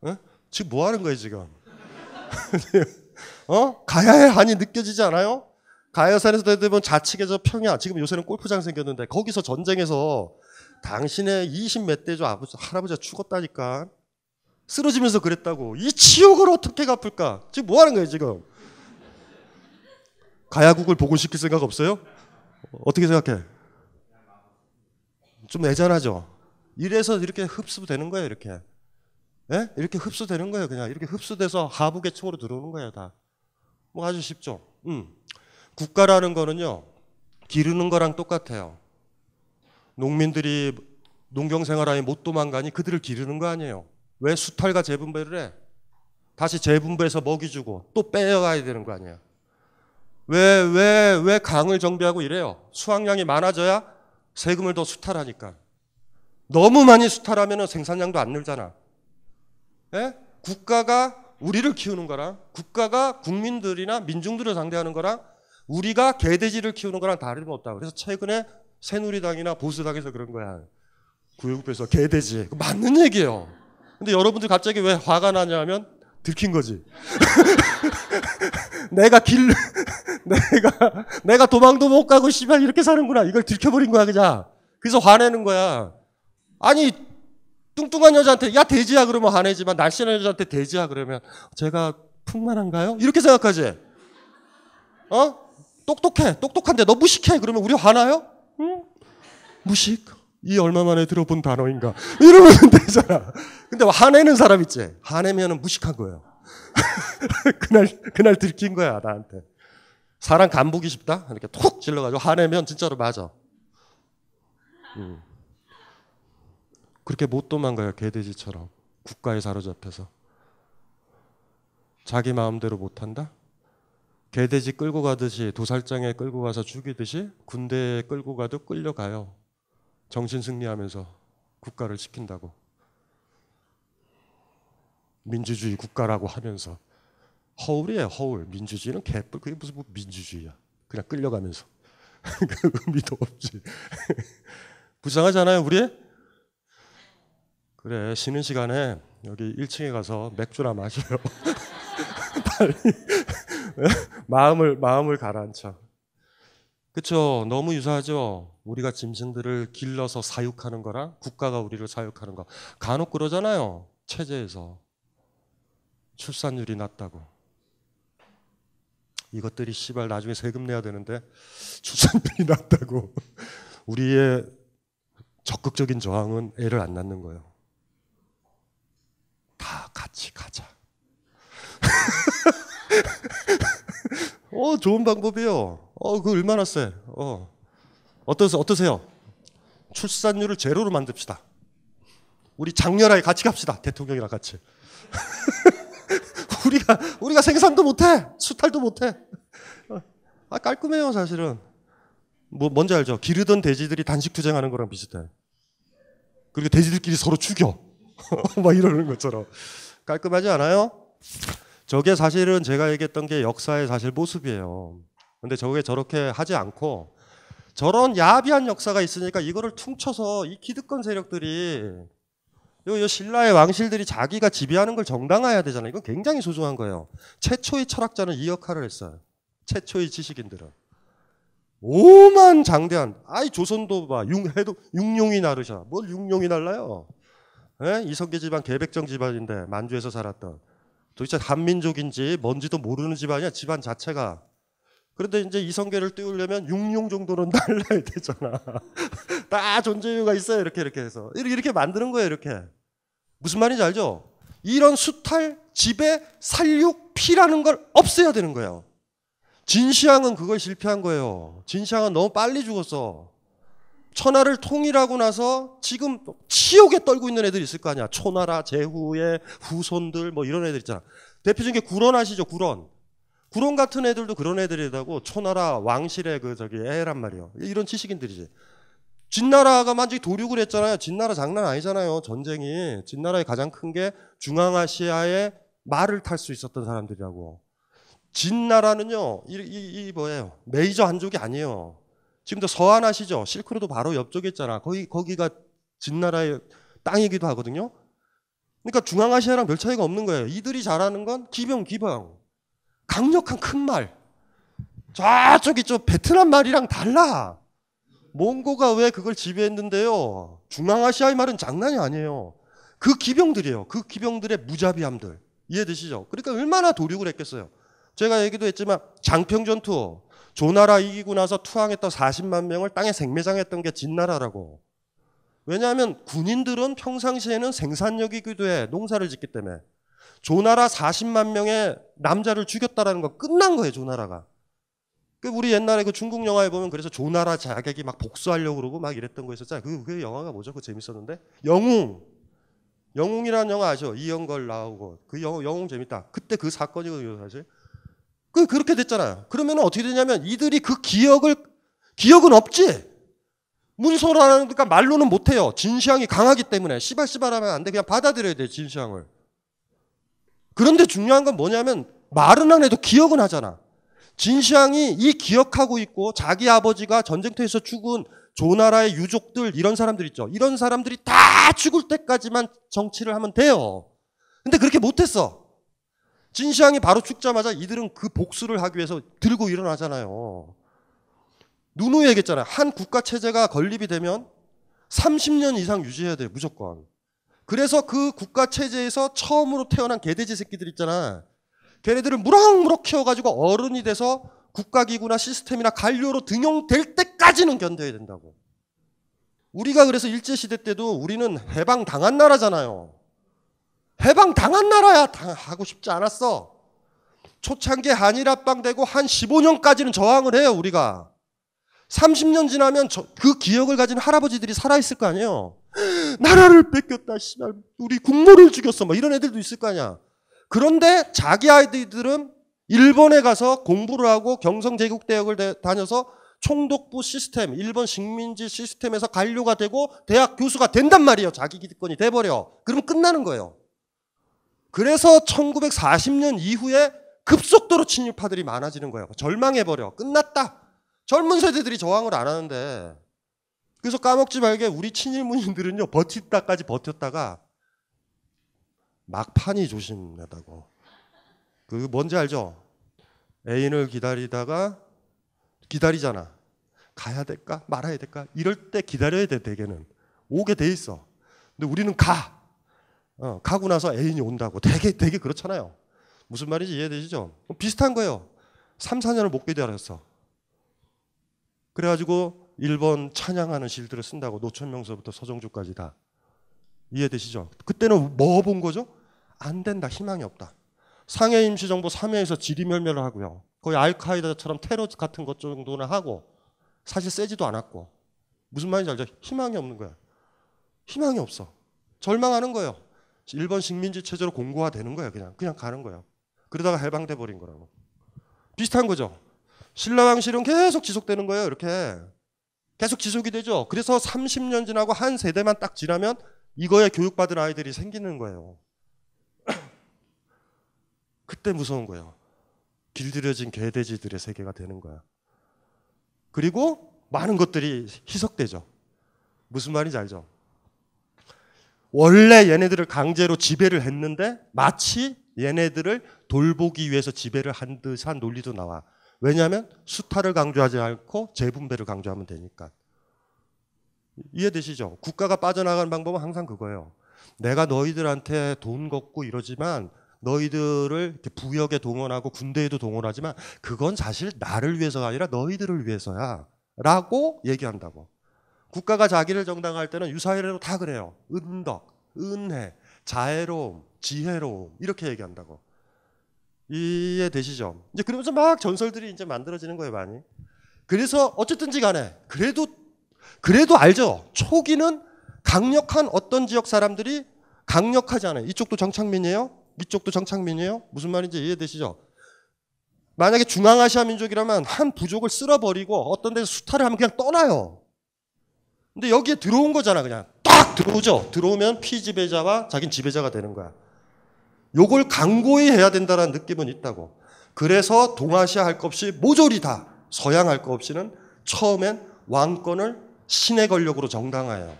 Speaker 1: 어? 지금 뭐 하는 거예요, 지금? 어? 가야의 한이 느껴지지 않아요? 가야산에서 대 되면 자측에서 평야, 지금 요새는 골프장 생겼는데 거기서 전쟁에서 당신의 20몇 대조 할아버지가 죽었다니까. 쓰러지면서 그랬다고. 이치욕을 어떻게 갚을까? 지금 뭐 하는 거예요, 지금? 가야국을 복원시킬 생각 없어요? 어떻게 생각해? 좀 애잔하죠? 이래서 이렇게 흡수되는 거예요, 이렇게. 예? 이렇게 흡수되는 거예요, 그냥. 이렇게 흡수돼서 하부 계층으로 들어오는 거예요, 다. 뭐 아주 쉽죠? 음. 국가라는 거는요, 기르는 거랑 똑같아요. 농민들이 농경 생활하니 못 도망가니 그들을 기르는 거 아니에요. 왜 수탈과 재분배를 해? 다시 재분배해서 먹이 주고 또 빼어가야 되는 거 아니에요. 왜, 왜, 왜 강을 정비하고 이래요? 수확량이 많아져야 세금을 더 수탈하니까. 너무 많이 수탈하면 생산량도 안 늘잖아. 예? 국가가 우리를 키우는 거랑 국가가 국민들이나 민중들을 상대하는 거랑 우리가 개돼지를 키우는 거랑 다름없다. 그래서 최근에 새누리당이나 보수당에서 그런 거야. 구역구에서 개돼지. 맞는 얘기예요. 근데 여러분들 갑자기 왜 화가 나냐면 들킨 거지. 내가 길, 내가, 내가 도망도 못 가고, 씨발, 이렇게 사는구나. 이걸 들켜버린 거야, 그냥. 그래서 화내는 거야. 아니, 뚱뚱한 여자한테, 야, 돼지야, 그러면 화내지만, 날씬한 여자한테 돼지야, 그러면, 제가 풍만한가요? 이렇게 생각하지. 어? 똑똑해. 똑똑한데 너 무식해. 그러면 우리 화나요? 무식? 이 얼마 만에 들어본 단어인가? 이러면 되잖아. 근데 화내는 사람 있지? 화내면 무식한 거예요. 그날, 그날 들킨 거야, 나한테. 사람 간보기 쉽다? 이렇게 툭 질러가지고 화내면 진짜로 맞아. 음. 그렇게 못 도망가요, 개돼지처럼. 국가에 사로잡혀서. 자기 마음대로 못한다? 개돼지 끌고 가듯이 도살장에 끌고 가서 죽이듯이 군대에 끌고 가도 끌려가요. 정신 승리하면서 국가를 지킨다고. 민주주의 국가라고 하면서 허울이에요, 허울. 민주주의는 개뿔. 그게 무슨 뭐 민주주의야. 그냥 끌려가면서. 그 의미도 없지. 불쌍하잖아요, 우리? 그래, 쉬는 시간에 여기 1층에 가서 맥주나 마셔요. 마음을 마음을 가라앉혀. 그렇죠. 너무 유사하죠. 우리가 짐승들을 길러서 사육하는 거랑 국가가 우리를 사육하는 거. 간혹 그러잖아요. 체제에서 출산율이 낮다고. 이것들이 씨발 나중에 세금 내야 되는데 출산율이 낮다고. 우리의 적극적인 저항은 애를 안 낳는 거예요. 다 같이 가자. 어, 좋은 방법이에요. 어, 그 얼마나 세? 어. 어떠세요? 어떠세요? 출산율을 제로로 만듭시다. 우리 장렬하게 같이 갑시다. 대통령이랑 같이. 우리가 우리가 생산도 못해, 수탈도 못해. 아 깔끔해요 사실은. 뭐 뭔지 알죠? 기르던 돼지들이 단식 투쟁하는 거랑 비슷해. 그리고 돼지들끼리 서로 죽여. 막 이러는 것처럼 깔끔하지 않아요? 저게 사실은 제가 얘기했던 게 역사의 사실 모습이에요. 근데 저게 저렇게 하지 않고 저런 야비한 역사가 있으니까 이거를 퉁쳐서 이 기득권 세력들이 요, 요 신라의 왕실들이 자기가 지배하는 걸 정당화해야 되잖아요. 이건 굉장히 소중한 거예요. 최초의 철학자는 이 역할을 했어요. 최초의 지식인들은. 오만 장대한, 아이 조선도 봐. 융, 해도, 융룡이 나르샤. 뭘 융룡이 날라요? 예? 이성계 집안, 개백정 집안인데, 만주에서 살았던. 도대체 한민족인지 뭔지도 모르는 집안이야 집안 자체가. 그런데 이제 이성계를 띄우려면 육룡 정도는 날라야 되잖아. 다 존재유가 있어요 이렇게 이렇게 해서 이렇게 만드는 거예요 이렇게. 무슨 말인지 알죠? 이런 수탈, 집에 살육, 피라는 걸 없애야 되는 거예요. 진시황은 그걸 실패한 거예요. 진시황은 너무 빨리 죽었어. 천하를 통일하고 나서 지금 치욕에 떨고 있는 애들 이 있을 거 아니야. 초나라, 제후의 후손들 뭐 이런 애들 있잖아. 대표적인 게구런 아시죠? 구런 구론 같은 애들도 그런 애들이라고 초나라 왕실의 그 저기 애란 말이에요. 이런 지식인들이지. 진나라가 만약에 도륙을 했잖아요. 진나라 장난 아니잖아요. 전쟁이. 진나라의 가장 큰 게 중앙아시아의 말을 탈 수 있었던 사람들이라고. 진나라는요. 이, 이, 이 뭐예요? 메이저 한족이 아니에요. 지금도 서안 아시죠? 실크로드 바로 옆쪽에 있잖아. 거기 거기가 진나라의 땅이기도 하거든요. 그러니까 중앙아시아랑 별 차이가 없는 거예요. 이들이 잘하는 건 기병 기병. 강력한 큰 말. 저쪽이 저 베트남 말이랑 달라. 몽고가 왜 그걸 지배했는데요? 중앙아시아의 말은 장난이 아니에요. 그 기병들이에요. 그 기병들의 무자비함들. 이해되시죠? 그러니까 얼마나 도륙을 했겠어요. 제가 얘기도 했지만 장평 전투 조나라 이기고 나서 투항했던 40만 명을 땅에 생매장했던 게 진나라라고. 왜냐하면 군인들은 평상시에는 생산력이기도 해. 농사를 짓기 때문에. 조나라 40만 명의 남자를 죽였다라는 거 끝난 거예요, 조나라가. 그 우리 옛날에 그 중국 영화에 보면 그래서 조나라 자객이 막 복수하려고 그러고 막 이랬던 거 있었잖아요. 그, 그 영화가 뭐죠? 그거 재밌었는데. 영웅. 영웅이라는 영화 아죠? 시 이영걸 나오고. 그 영, 웅 영웅 재밌다. 그때 그 사건이거든요, 사실. 그 그렇게 됐잖아요. 그러면 어떻게 되냐면 이들이 그 기억을 기억은 없지. 문서로 니까 그러니까 말로는 못해요. 진시황이 강하기 때문에 시발시발하면 안 돼. 그냥 받아들여야 돼 진시황을. 그런데 중요한 건 뭐냐면 말은 안 해도 기억은 하잖아. 진시황이 이 기억하고 있고 자기 아버지가 전쟁터에서 죽은 조나라의 유족들 이런 사람들 있죠. 이런 사람들이 다 죽을 때까지만 정치를 하면 돼요. 근데 그렇게 못했어. 진시황이 바로 죽자마자 이들은 그 복수를 하기 위해서 들고 일어나잖아요. 누누이 얘기했잖아요. 한 국가 체제가 건립이 되면 30년 이상 유지해야 돼요, 무조건. 그래서 그 국가 체제에서 처음으로 태어난 개돼지 새끼들 있잖아. 걔네들을 무럭무럭 키워가지고 어른이 돼서 국가기구나 시스템이나 관료로 등용될 때까지는 견뎌야 된다고. 우리가 그래서 일제시대 때도 우리는 해방당한 나라잖아요. 해방당한 나라야. 하고 싶지 않았어. 초창기 한일 합방되고 한 15년까지는 저항을 해요, 우리가. 30년 지나면 저, 그 기억을 가진 할아버지들이 살아있을 거 아니에요. 나라를 뺏겼다, 씨발. 우리 국모를 죽였어. 뭐 이런 애들도 있을 거 아니야. 그런데 자기 아이들은 일본에 가서 공부를 하고 경성제국대학을 다녀서 총독부 시스템, 일본 식민지 시스템에서 관료가 되고 대학 교수가 된단 말이에요. 자기 기득권이 돼버려. 그럼 끝나는 거예요. 그래서 1940년 이후에 급속도로 친일파들이 많아지는 거예요. 절망해버려. 끝났다. 젊은 세대들이 저항을 안 하는데. 그래서 까먹지 말게 우리 친일문인들은요, 버티다까지 버텼다가 막판이 조심하다고. 그 뭔지 알죠? 애인을 기다리다가 기다리잖아. 가야 될까? 말아야 될까? 이럴 때 기다려야 돼, 대개는. 오게 돼 있어. 근데 우리는 가. 어, 가고 나서 애인이 온다고. 되게, 되게 그렇잖아요. 무슨 말인지 이해되시죠? 비슷한 거예요. 3, 4년을 못 기다렸어. 그래가지고 일본 찬양하는 실들을 쓴다고 노천명서부터 서정주까지 다 이해되시죠? 그때는 뭐 본 거죠? 안 된다. 희망이 없다. 상해 임시정부 3회에서 지리멸멸을 하고요. 거의 알카이다처럼 테러 같은 것 정도는 하고 사실 세지도 않았고 무슨 말인지 알죠? 희망이 없는 거야. 희망이 없어. 절망하는 거예요. 일본 식민지 체제로 공고화되는 거야 그냥 그냥 가는 거예요 그러다가 해방돼 버린 거라고. 비슷한 거죠. 신라 왕실은 계속 지속되는 거예요. 이렇게 계속 지속이 되죠. 그래서 30년 지나고 한 세대만 딱 지나면 이거에 교육받은 아이들이 생기는 거예요. 그때 무서운 거예요. 길들여진 개돼지들의 세계가 되는 거야. 그리고 많은 것들이 희석되죠. 무슨 말인지 알죠? 원래 얘네들을 강제로 지배를 했는데 마치 얘네들을 돌보기 위해서 지배를 한 듯한 논리도 나와. 왜냐하면 수탈을 강조하지 않고 재분배를 강조하면 되니까. 이해되시죠? 국가가 빠져나가는 방법은 항상 그거예요. 내가 너희들한테 돈 걷고 이러지만 너희들을 부역에 동원하고 군대에도 동원하지만 그건 사실 나를 위해서가 아니라 너희들을 위해서야. 라고 얘기한다고. 국가가 자기를 정당할 때는 유사해로 다 그래요. 은덕, 은혜, 자애로움, 지혜로움 이렇게 얘기한다고. 이해되시죠? 이제 그러면서 막 전설들이 이제 만들어지는 거예요, 많이. 그래서 어쨌든지 간에 그래도 그래도 알죠. 초기는 강력한 어떤 지역 사람들이 강력하지 않아요. 이쪽도 정착민이에요. 이쪽도 정착민이에요. 무슨 말인지 이해되시죠? 만약에 중앙아시아 민족이라면 한 부족을 쓸어버리고 어떤 데서 수탈을 하면 그냥 떠나요. 근데 여기에 들어온 거잖아, 그냥. 딱 들어오죠. 들어오면 피지배자와 자기 지배자가 되는 거야. 요걸 강고히 해야 된다는 느낌은 있다고. 그래서 동아시아 할 것 없이 모조리 다 서양 할 것 없이는 처음엔 왕권을 신의 권력으로 정당화해요.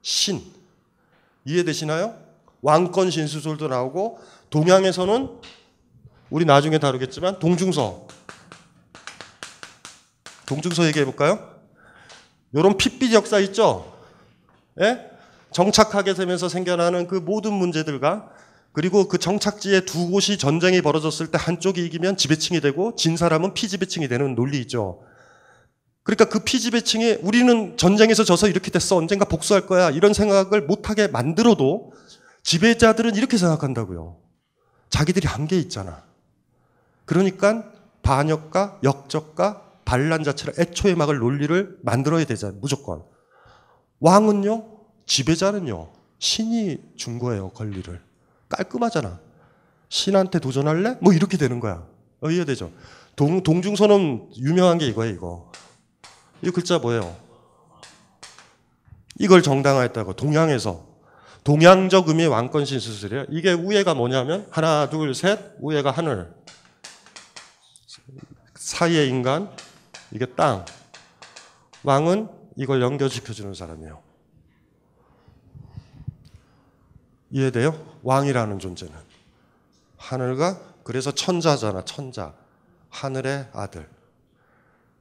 Speaker 1: 신. 이해되시나요? 왕권 신수술도 나오고 동양에서는 우리 나중에 다루겠지만 동중서. 동중서 얘기해 볼까요? 이런 핏빛 역사 있죠? 예? 정착하게 되면서 생겨나는 그 모든 문제들과 그리고 그 정착지에 두 곳이 전쟁이 벌어졌을 때 한쪽이 이기면 지배층이 되고 진 사람은 피지배층이 되는 논리 있죠. 그러니까 그 피지배층이 우리는 전쟁에서 져서 이렇게 됐어. 언젠가 복수할 거야. 이런 생각을 못하게 만들어도 지배자들은 이렇게 생각한다고요. 자기들이 한계 있잖아. 그러니까 반역과 역적과 반란 자체를 애초에 막을 논리를 만들어야 되잖아요. 무조건. 왕은요, 지배자는요, 신이 준 거예요, 권리를. 깔끔하잖아. 신한테 도전할래? 뭐 이렇게 되는 거야. 어, 이해되죠? 동, 동중선언 유명한 게 이거예요, 이거. 이 글자 뭐예요? 이걸 정당화했다고, 동양에서. 동양적 의미의 왕권 신수술이에요. 이게 우예가 뭐냐면, 하나, 둘, 셋, 우예가 하늘. 사이에 인간, 이게 땅. 왕은 이걸 연결시켜주는 사람이에요. 이해돼요? 왕이라는 존재는. 하늘과, 그래서 천자잖아, 천자. 하늘의 아들.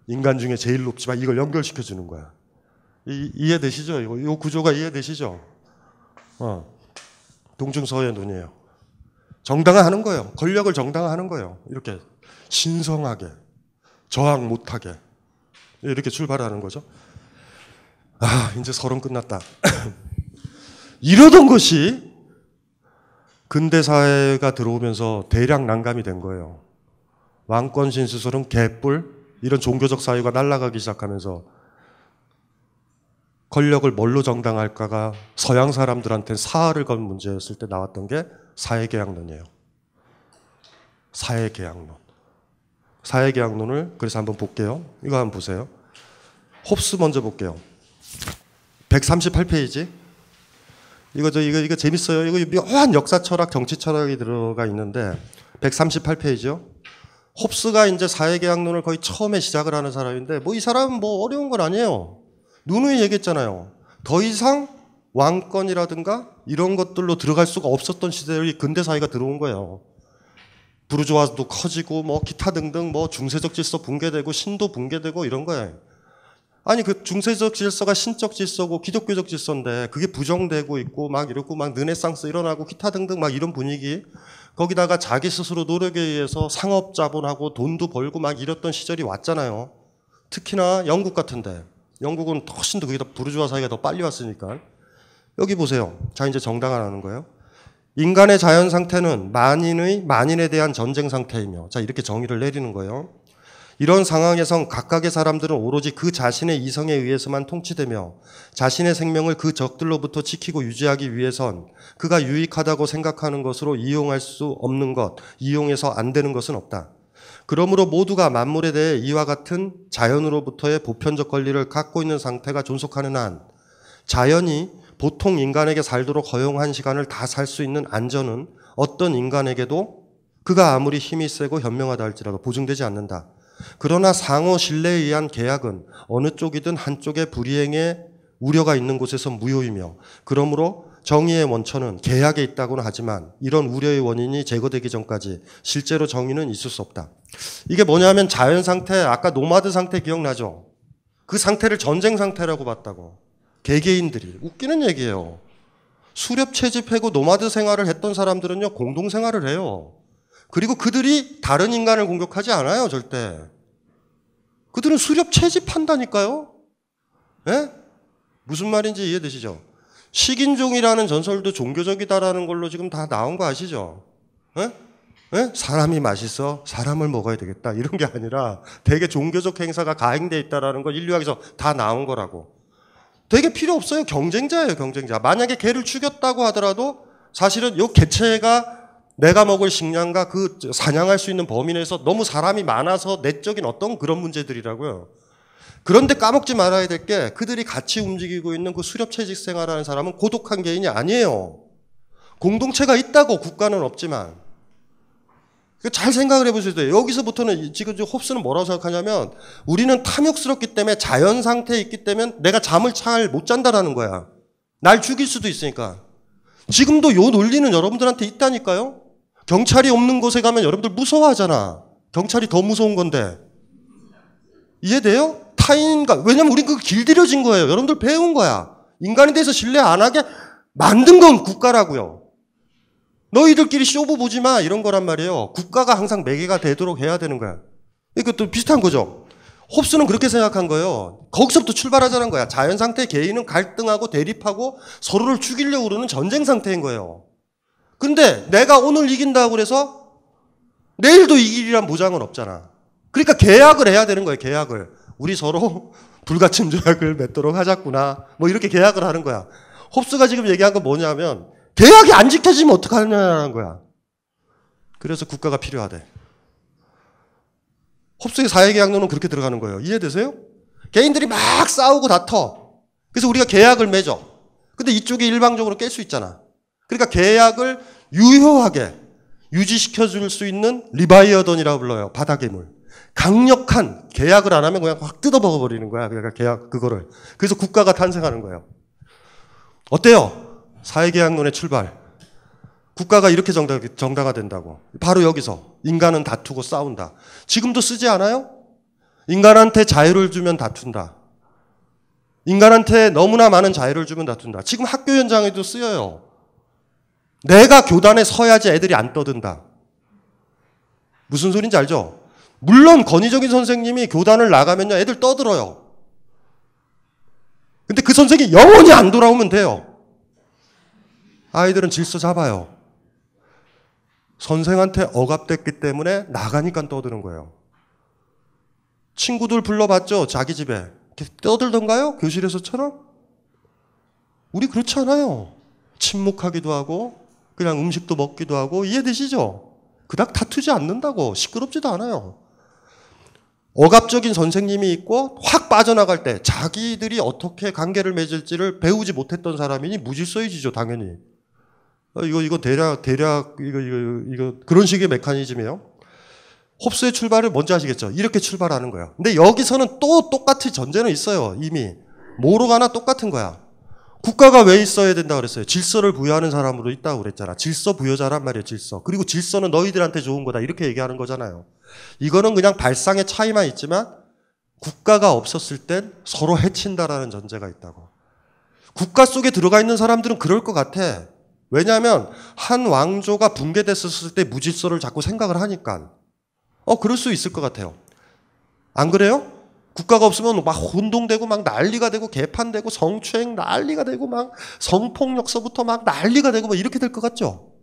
Speaker 1: 인간 중에 제일 높지만 이걸 연결시켜주는 거야. 이, 이해되시죠? 이거, 이 구조가 이해되시죠? 어. 동중서의 논이에요. 정당화하는 거예요. 권력을 정당화하는 거예요. 이렇게 신성하게. 저항 못하게 이렇게 출발하는 거죠. 아, 이제 서론 끝났다. 이러던 것이 근대 사회가 들어오면서 대량 난감이 된 거예요. 왕권 신수설은 개뿔 이런 종교적 사유가 날아가기 시작하면서 권력을 뭘로 정당할까가 서양 사람들한테 사활을 건 문제였을 때 나왔던 게 사회계약론이에요. 사회계약론. 사회계약론을 그래서 한번 볼게요. 이거 한번 보세요. 홉스 먼저 볼게요. 138페이지. 이거 저 이거 이거 재밌어요. 이거 묘한 역사 철학, 정치 철학이 들어가 있는데 138페이지요. 홉스가 이제 사회계약론을 거의 처음에 시작을 하는 사람인데 뭐 이 사람은 뭐 어려운 건 아니에요. 누누이 얘기했잖아요. 더 이상 왕권이라든가 이런 것들로 들어갈 수가 없었던 시대의 근대 사회가 들어온 거예요. 부르주아도 커지고 뭐 기타 등등 뭐 중세적 질서 붕괴되고 신도 붕괴되고 이런 거예요. 아니 그 중세적 질서가 신적 질서고 기독교적 질서인데 그게 부정되고 있고 막이렇고막 르네상스 일어나고 기타 등등 막 이런 분위기 거기다가 자기 스스로 노력에 의해서 상업 자본하고 돈도 벌고 막 이랬던 시절이 왔잖아요. 특히나 영국 같은데 영국은 훨씬 더 그게 더 부르주아 사회가 더 빨리 왔으니까 여기 보세요. 자 이제 정당화라는 거예요. 인간의 자연 상태는 만인의 만인에 대한 전쟁 상태이며 자 이렇게 정의를 내리는 거예요. 이런 상황에선 각각의 사람들은 오로지 그 자신의 이성에 의해서만 통치되며 자신의 생명을 그 적들로부터 지키고 유지하기 위해선 그가 유익하다고 생각하는 것으로 이용할 수 없는 것, 이용해서 안 되는 것은 없다. 그러므로 모두가 만물에 대해 이와 같은 자연으로부터의 보편적 권리를 갖고 있는 상태가 존속하는 한 자연이 보통 인간에게 살도록 허용한 시간을 다 살 수 있는 안전은 어떤 인간에게도 그가 아무리 힘이 세고 현명하다 할지라도 보증되지 않는다. 그러나 상호 신뢰에 의한 계약은 어느 쪽이든 한쪽의 불이행에 우려가 있는 곳에서 무효이며 그러므로 정의의 원천은 계약에 있다고는 하지만 이런 우려의 원인이 제거되기 전까지 실제로 정의는 있을 수 없다. 이게 뭐냐면 자연 상태, 아까 노마드 상태 기억나죠? 그 상태를 전쟁 상태라고 봤다고. 개개인들이 웃기는 얘기예요. 수렵 채집하고 노마드 생활을 했던 사람들은요 공동 생활을 해요. 그리고 그들이 다른 인간을 공격하지 않아요 절대. 그들은 수렵 채집한다니까요. 예? 무슨 말인지 이해되시죠? 식인종이라는 전설도 종교적이다라는 걸로 지금 다 나온 거 아시죠? 예? 예? 사람이 맛있어 사람을 먹어야 되겠다 이런 게 아니라 되게 종교적 행사가 가행돼 있다라는 걸 인류학에서 다 나온 거라고. 되게 필요 없어요. 경쟁자예요, 경쟁자. 만약에 개를 죽였다고 하더라도 사실은 요 개체가 내가 먹을 식량과 그 사냥할 수 있는 범위 내에서 너무 사람이 많아서 내적인 어떤 그런 문제들이라고요. 그런데 까먹지 말아야 될 게 그들이 같이 움직이고 있는 그 수렵채식 생활하는 사람은 고독한 개인이 아니에요. 공동체가 있다고 국가는 없지만 잘 생각을 해보셔야 돼요. 여기서부터는 지금 홉스는 뭐라고 생각하냐면 우리는 탐욕스럽기 때문에 자연 상태에 있기 때문에 내가 잠을 잘 못 잔다라는 거야. 날 죽일 수도 있으니까. 지금도 요 논리는 여러분들한테 있다니까요. 경찰이 없는 곳에 가면 여러분들 무서워하잖아. 경찰이 더 무서운 건데. 이해돼요? 타인과 왜냐면 우린 그 길들여진 거예요. 여러분들 배운 거야. 인간에 대해서 신뢰 안 하게 만든 건 국가라고요. 너희들끼리 쇼부 보지 마 이런 거란 말이에요. 국가가 항상 매개가 되도록 해야 되는 거야. 이것도 비슷한 거죠. 홉스는 그렇게 생각한 거예요. 거기서부터 출발하자는 거야. 자연 상태 개인은 갈등하고 대립하고 서로를 죽이려고 그러는 전쟁 상태인 거예요. 근데 내가 오늘 이긴다고 그래서 내일도 이길이란 보장은 없잖아. 그러니까 계약을 해야 되는 거예요. 계약을. 우리 서로 불가침 조약을 맺도록 하자꾸나. 뭐 이렇게 계약을 하는 거야. 홉스가 지금 얘기한 건 뭐냐면 계약이 안 지켜지면 어떡하냐는 느 거야. 그래서 국가가 필요하대. 홉스의 사회계약론은 그렇게 들어가는 거예요. 이해되세요? 개인들이 막 싸우고 다퉈. 그래서 우리가 계약을 맺어. 근데 이쪽이 일방적으로 깰 수 있잖아. 그러니까 계약을 유효하게 유지시켜 줄 수 있는 리바이어던이라고 불러요. 바닥의 물. 강력한 계약을 안 하면 그냥 확 뜯어먹어 버리는 거야. 그러니까 계약 그거를. 그래서 국가가 탄생하는 거예요. 어때요? 사회계약론의 출발. 국가가 이렇게 정당, 정당화된다고. 바로 여기서 인간은 다투고 싸운다. 지금도 쓰지 않아요? 인간한테 자유를 주면 다툰다. 인간한테 너무나 많은 자유를 주면 다툰다. 지금 학교 현장에도 쓰여요. 내가 교단에 서야지 애들이 안 떠든다. 무슨 소린지 알죠? 물론 권위적인 선생님이 교단을 나가면요, 애들 떠들어요. 근데 그 선생이 영원히 안 돌아오면 돼요. 아이들은 질서 잡아요. 선생한테 억압됐기 때문에 나가니까 떠드는 거예요. 친구들 불러봤죠? 자기 집에. 떠들던가요? 교실에서처럼? 우리 그렇지 않아요. 침묵하기도 하고, 그냥 음식도 먹기도 하고, 이해되시죠? 그닥 다투지 않는다고, 시끄럽지도 않아요. 억압적인 선생님이 있고, 확 빠져나갈 때, 자기들이 어떻게 관계를 맺을지를 배우지 못했던 사람이니 무질서해지죠, 당연히. 어, 이거 이거 대략 대략 이거 이거 이거 그런 식의 메커니즘이에요. 홉스의 출발을 뭔지 아시겠죠? 이렇게 출발하는 거예요 근데 여기서는 또 똑같이 전제는 있어요. 이미 뭐로 가나 똑같은 거야. 국가가 왜 있어야 된다 그랬어요? 질서를 부여하는 사람으로 있다고 그랬잖아. 질서 부여자란 말이에요, 질서. 그리고 질서는 너희들한테 좋은 거다. 이렇게 얘기하는 거잖아요. 이거는 그냥 발상의 차이만 있지만 국가가 없었을 땐 서로 해친다라는 전제가 있다고. 국가 속에 들어가 있는 사람들은 그럴 것 같아. 왜냐하면 한 왕조가 붕괴됐었을 때 무질서를 자꾸 생각을 하니까 어 그럴 수 있을 것 같아요. 안 그래요? 국가가 없으면 막 혼동되고 막 난리가 되고 개판되고 성추행 난리가 되고 막 성폭력서부터 막 난리가 되고 막 이렇게 될 것 같죠?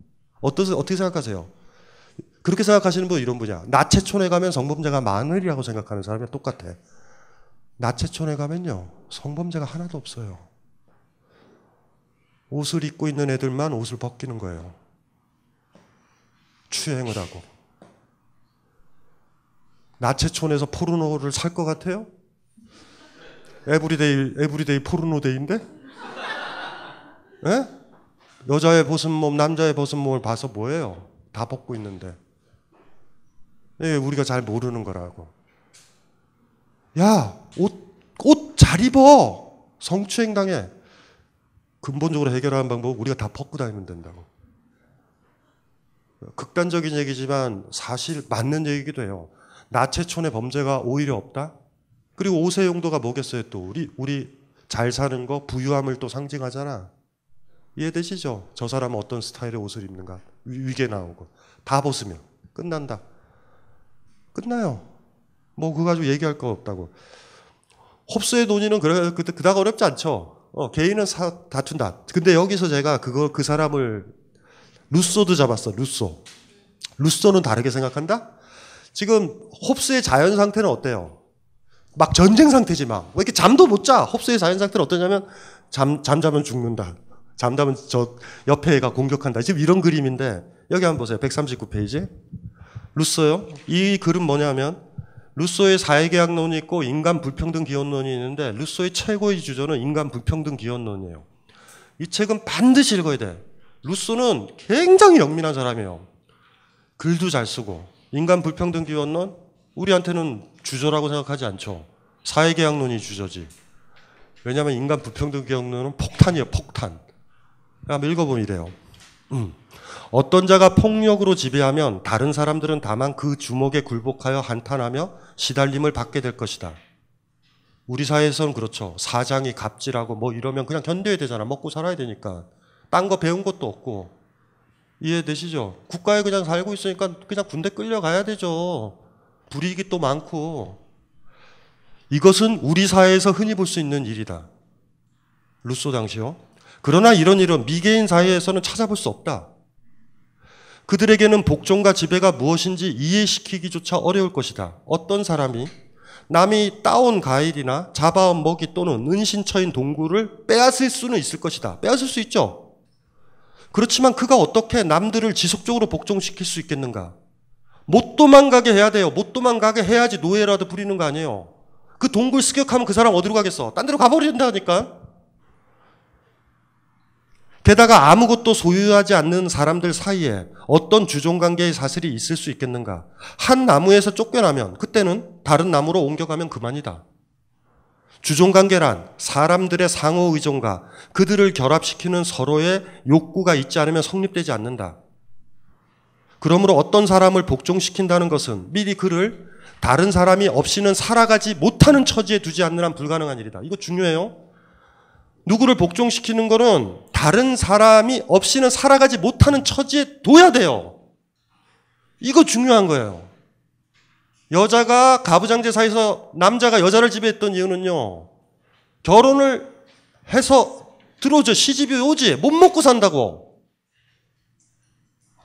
Speaker 1: 어떠세요? 어떻게 생각하세요? 그렇게 생각하시는 분 이런 분이야. 나체촌에 가면 성범죄가 많으리라고 생각하는 사람이 랑 똑같아. 나체촌에 가면요 성범죄가 하나도 없어요. 옷을 입고 있는 애들만 옷을 벗기는 거예요. 추행을 하고. 나체촌에서 포르노를 살 것 같아요? 에브리데이, 에브리데이 포르노데이인데? 에? 예? 여자의 벗은 몸, 남자의 벗은 몸을 봐서 뭐예요? 다 벗고 있는데. 예, 우리가 잘 모르는 거라고. 야, 옷, 옷 잘 입어! 성추행 당해. 근본적으로 해결하는 방법 우리가 다 벗고 다니면 된다고. 극단적인 얘기지만 사실 맞는 얘기기도 해요. 나체촌의 범죄가 오히려 없다. 그리고 옷의 용도가 뭐겠어요? 또 우리 우리 잘 사는 거 부유함을 또 상징하잖아. 이해되시죠? 저 사람은 어떤 스타일의 옷을 입는가? 위계 나오고 다 벗으면 끝난다. 끝나요. 뭐 그거 가지고 얘기할 거 없다고. 홉스의 논의는 그래 그닥 어렵지 않죠. 어, 개인은 사, 다툰다. 근데 여기서 제가 그거 그 사람을 루소도 잡았어. 루소. 루소는 다르게 생각한다? 지금 홉스의 자연 상태는 어때요? 막 전쟁 상태지 막. 왜 이렇게 잠도 못 자? 홉스의 자연 상태는 어떠냐면 잠 잠자면 죽는다. 잠자면 저 옆에 애가 공격한다. 지금 이런 그림인데 여기 한번 보세요. 139페이지. 루소요. 이 글은 뭐냐면 루소의 사회계약론이 있고 인간 불평등 기원론이 있는데 루소의 최고의 주저는 인간 불평등 기원론이에요. 이 책은 반드시 읽어야 돼. 루소는 굉장히 영민한 사람이에요. 글도 잘 쓰고 인간 불평등 기원론 우리한테는 주저라고 생각하지 않죠. 사회계약론이 주저지. 왜냐하면 인간 불평등 기원론은 폭탄이에요. 폭탄. 한번 읽어보면 이래요. 음. 어떤 자가 폭력으로 지배하면 다른 사람들은 다만 그 주먹에 굴복하여 한탄하며 시달림을 받게 될 것이다. 우리 사회에서는 그렇죠. 사장이 갑질하고 뭐 이러면 그냥 견뎌야 되잖아. 먹고 살아야 되니까. 딴 거 배운 것도 없고. 이해되시죠? 국가에 그냥 살고 있으니까 그냥 군대 끌려가야 되죠. 불이익이 또 많고. 이것은 우리 사회에서 흔히 볼 수 있는 일이다. 루소 당시요. 그러나 이런 일은 미개인 사회에서는 찾아볼 수 없다. 그들에게는 복종과 지배가 무엇인지 이해시키기조차 어려울 것이다. 어떤 사람이 남이 따온 과일이나 잡아온 먹이 또는 은신처인 동굴을 빼앗을 수는 있을 것이다. 빼앗을 수 있죠. 그렇지만 그가 어떻게 남들을 지속적으로 복종시킬 수 있겠는가? 못 도망가게 해야 돼요. 못 도망가게 해야지 노예라도 부리는 거 아니에요. 그 동굴 습격하면 그 사람 어디로 가겠어? 딴 데로 가버린다니까? 게다가 아무것도 소유하지 않는 사람들 사이에 어떤 주종관계의 사실이 있을 수 있겠는가? 한 나무에서 쫓겨나면 그때는 다른 나무로 옮겨가면 그만이다. 주종관계란 사람들의 상호 의존과 그들을 결합시키는 서로의 욕구가 있지 않으면 성립되지 않는다. 그러므로 어떤 사람을 복종시킨다는 것은 미리 그를 다른 사람이 없이는 살아가지 못하는 처지에 두지 않는 한 불가능한 일이다. 이거 중요해요. 누구를 복종시키는 거는 다른 사람이 없이는 살아가지 못하는 처지에 둬야 돼요. 이거 중요한 거예요. 여자가 가부장제 사에서 남자가 여자를 지배했던 이유는요. 결혼을 해서 들어오죠. 시집이 오지. 못 먹고 산다고.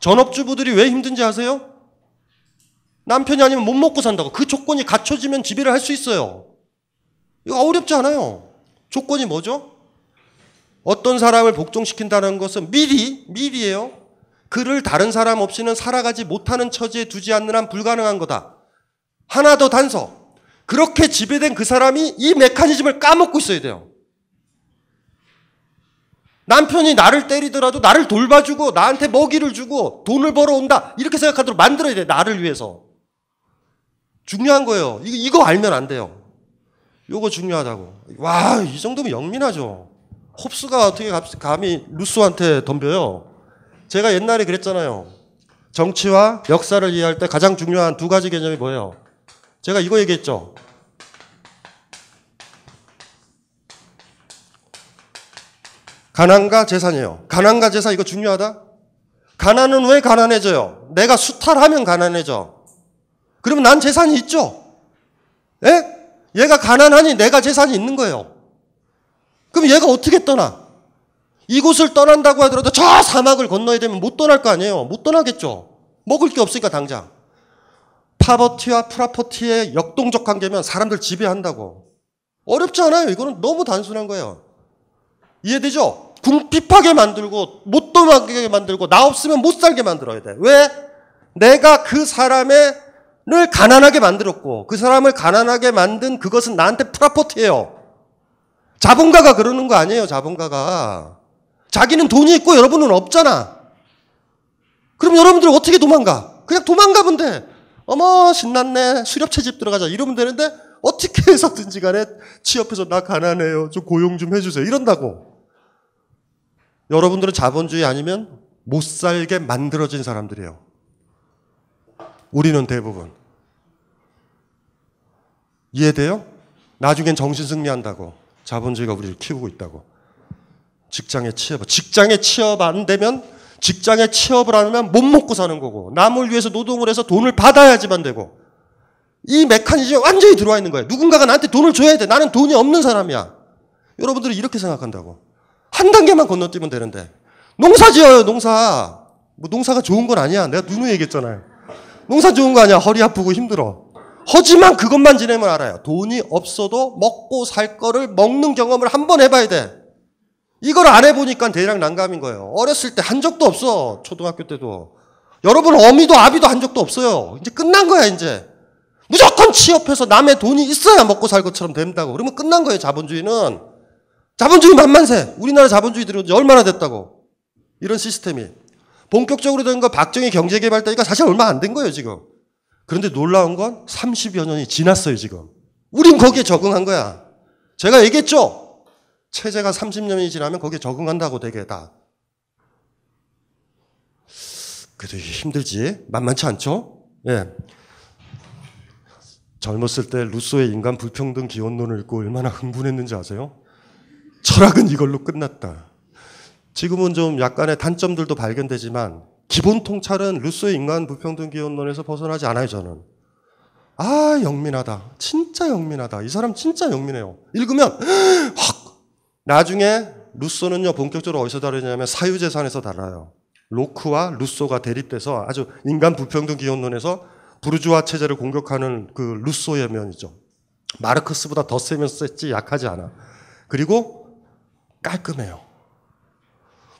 Speaker 1: 전업주부들이 왜 힘든지 아세요? 남편이 아니면 못 먹고 산다고. 그 조건이 갖춰지면 지배를 할 수 있어요. 이거 어렵지 않아요. 조건이 뭐죠? 어떤 사람을 복종시킨다는 것은 미리, 미리예요. 그를 다른 사람 없이는 살아가지 못하는 처지에 두지 않는 한 불가능한 거다. 하나 더 단서. 그렇게 지배된 그 사람이 이 메커니즘을 까먹고 있어야 돼요. 남편이 나를 때리더라도 나를 돌봐주고 나한테 먹이를 주고 돈을 벌어온다. 이렇게 생각하도록 만들어야 돼. 나를 위해서. 중요한 거예요. 이거, 이거 알면 안 돼요. 요거 중요하다고. 와, 이 정도면 영민하죠. 홉스가 어떻게 감히 루스한테 덤벼요? 제가 옛날에 그랬잖아요. 정치와 역사를 이해할 때 가장 중요한 두 가지 개념이 뭐예요? 제가 이거 얘기했죠. 가난과 재산이에요. 가난과 재산 이거 중요하다? 가난은 왜 가난해져요? 내가 수탈하면 가난해져. 그러면 난 재산이 있죠? 예? 얘가 가난하니 내가 재산이 있는 거예요. 그럼 얘가 어떻게 떠나? 이곳을 떠난다고 하더라도 저 사막을 건너야 되면 못 떠날 거 아니에요. 못 떠나겠죠. 먹을 게 없으니까 당장. 파버티와 프라퍼티의 역동적 관계면 사람들 지배한다고. 어렵지 않아요. 이거는 너무 단순한 거예요. 이해되죠? 궁핍하게 만들고 못 떠나게 만들고 나 없으면 못 살게 만들어야 돼. 왜? 내가 그 사람을 가난하게 만들었고 그 사람을 가난하게 만든 그것은 나한테 프라퍼티예요. 자본가가 그러는 거 아니에요, 자본가가. 자기는 돈이 있고 여러분은 없잖아. 그럼 여러분들 어떻게 도망가? 그냥 도망가면 돼. 어머, 신났네. 수렵채집 들어가자. 이러면 되는데, 어떻게 해서든지 간에 취업해서 나 가난해요. 좀 고용 좀 해주세요. 이런다고. 여러분들은 자본주의 아니면 못 살게 만들어진 사람들이에요. 우리는 대부분. 이해돼요? 나중엔 정신 승리한다고. 자본주의가 우리를 키우고 있다고. 직장에 취업. 직장에 취업 안 되면 직장에 취업을 안 하면 못 먹고 사는 거고 남을 위해서 노동을 해서 돈을 받아야지만 되고 이 메커니즘이 완전히 들어와 있는 거예요. 누군가가 나한테 돈을 줘야 돼. 나는 돈이 없는 사람이야. 여러분들이 이렇게 생각한다고. 한 단계만 건너뛰면 되는데. 농사 지어요, 농사. 뭐 농사가 좋은 건 아니야. 내가 누누이 얘기했잖아요. 농사 좋은 거 아니야. 허리 아프고 힘들어. 하지만 그것만 지내면 알아요. 돈이 없어도 먹고 살 거를 먹는 경험을 한번 해봐야 돼. 이걸 안 해보니까 대략 난감인 거예요. 어렸을 때 한 적도 없어. 초등학교 때도. 여러분 어미도 아비도 한 적도 없어요. 이제 끝난 거야 이제. 무조건 취업해서 남의 돈이 있어야 먹고 살 것처럼 된다고. 그러면 끝난 거예요 자본주의는. 자본주의 만만세. 우리나라 자본주의 들어 얼마나 됐다고. 이런 시스템이. 본격적으로 된 건 박정희 경제개발때니까 사실 얼마 안 된 거예요 지금. 그런데 놀라운 건 30여 년이 지났어요, 지금. 우린 거기에 적응한 거야. 제가 얘기했죠? 체제가 30년이 지나면 거기에 적응한다고 되게 다. 그래도 힘들지? 만만치 않죠? 예. 젊었을 때 루소의 인간 불평등 기원론을 읽고 얼마나 흥분했는지 아세요? 철학은 이걸로 끝났다. 지금은 좀 약간의 단점들도 발견되지만 기본 통찰은 루소의 인간 불평등 기원론에서 벗어나지 않아요, 저는. 아, 영민하다. 진짜 영민하다. 이 사람 진짜 영민해요. 읽으면 확 나중에 루소는요, 본격적으로 어디서 다르냐면 사유재산에서 달라요. 로크와 루소가 대립돼서 아주 인간 불평등 기원론에서 부르주아 체제를 공격하는 그 루소의 면이죠. 마르크스보다 더 세면 셌지 약하지 않아. 그리고 깔끔해요.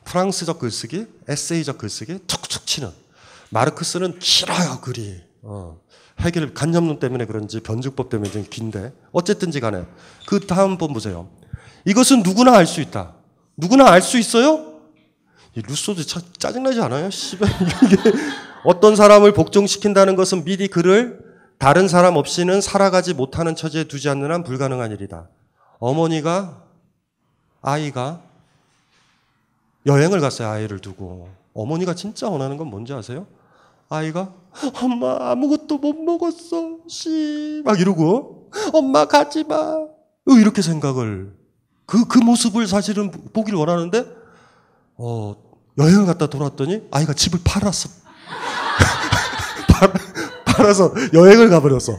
Speaker 1: 프랑스적 글쓰기, 에세이적 글쓰기, 치는. 마르크스는 싫어요, 글이. 어. 해결, 간접론 때문에 그런지 변증법 때문에 좀 긴데. 어쨌든지 간에. 그 다음 번 보세요. 이것은 누구나 알 수 있다. 누구나 알 수 있어요? 루소도 참 짜증나지 않아요? 씨발. 이게 어떤 사람을 복종시킨다는 것은 미리 그를 다른 사람 없이는 살아가지 못하는 처지에 두지 않는 한 불가능한 일이다. 어머니가 아이가 여행을 갔어요. 아이를 두고. 어머니가 진짜 원하는 건 뭔지 아세요? 아이가 엄마 아무것도 못 먹었어 씨막 이러고 엄마 가지 마 어, 이렇게 생각을 그그 그 모습을 사실은 보기를 원하는데 어 여행을 갔다 돌아왔더니 아이가 집을 팔았어 팔아서 여행을 가버렸어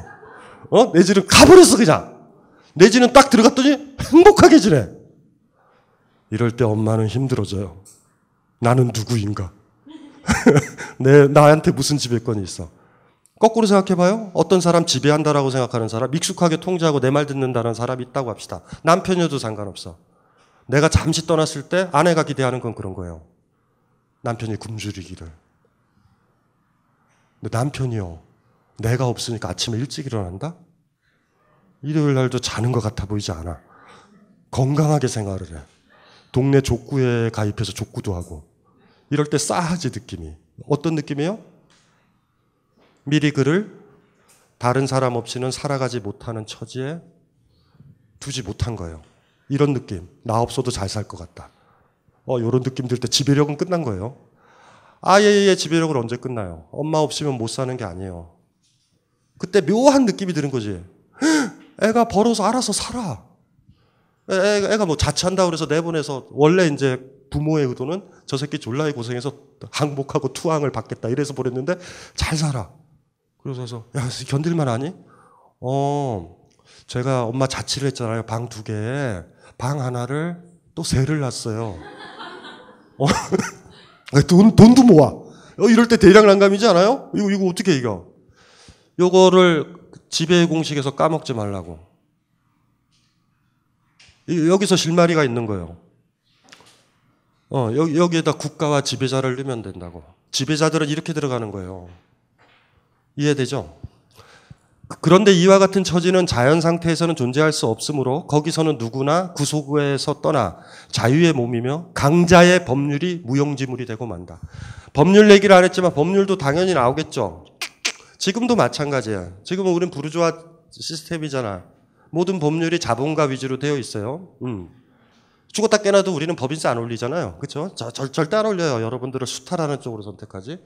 Speaker 1: 어 내지는 가버렸어 그냥 내지는 딱 들어갔더니 행복하게 지내 이럴 때 엄마는 힘들어져요. 나는 누구인가? 내, 나한테 무슨 지배권이 있어? 거꾸로 생각해봐요. 어떤 사람 지배한다라고 생각하는 사람, 익숙하게 통제하고 내 말 듣는다는 사람이 있다고 합시다. 남편이어도 상관없어. 내가 잠시 떠났을 때 아내가 기대하는 건 그런 거예요. 남편이 굶주리기를. 근데 남편이요. 내가 없으니까 아침에 일찍 일어난다? 일요일 날도 자는 것 같아 보이지 않아. 건강하게 생활을 해. 동네 족구에 가입해서 족구도 하고. 이럴 때 싸하지 느낌이. 어떤 느낌이에요? 미리 그를 다른 사람 없이는 살아가지 못하는 처지에 두지 못한 거예요. 이런 느낌. 나 없어도 잘 살 것 같다. 어, 요런 느낌 들 때 지배력은 끝난 거예요. 아예의 지배력을 언제 끝나요? 엄마 없으면 못 사는 게 아니에요. 그때 묘한 느낌이 드는 거지. 애가 벌어서 알아서 살아. 애, 가뭐 자취한다 그래서 내보내서 원래 이제 부모의 의도는 저 새끼 졸라의 고생해서 항복하고 투항을 받겠다 이래서 보냈는데 잘 살아. 그래서야 견딜만 하니? 어 제가 엄마 자취를 했잖아요 방 두개방 하나를 또 세를 놨어요. 어, 돈 돈도 모아. 어, 이럴 때 대량 난감이지 않아요? 이거 이거 어떻게 이겨? 요거를 지배 공식에서 까먹지 말라고. 여기서 실마리가 있는 거예요. 어, 여기, 에다 국가와 지배자를 넣으면 된다고. 지배자들은 이렇게 들어가는 거예요. 이해되죠? 그런데 이와 같은 처지는 자연 상태에서는 존재할 수 없으므로 거기서는 누구나 구속에서 떠나 자유의 몸이며 강자의 법률이 무용지물이 되고 만다. 법률 얘기를 안 했지만 법률도 당연히 나오겠죠. 지금도 마찬가지야. 지금은 우린 부르주아 시스템이잖아. 모든 법률이 자본가 위주로 되어 있어요. 음. 죽었다 깨나도 우리는 법인세 안 올리잖아요. 그렇죠? 절, 절대 안 올려요. 여러분들을 수탈하는 쪽으로 선택하지.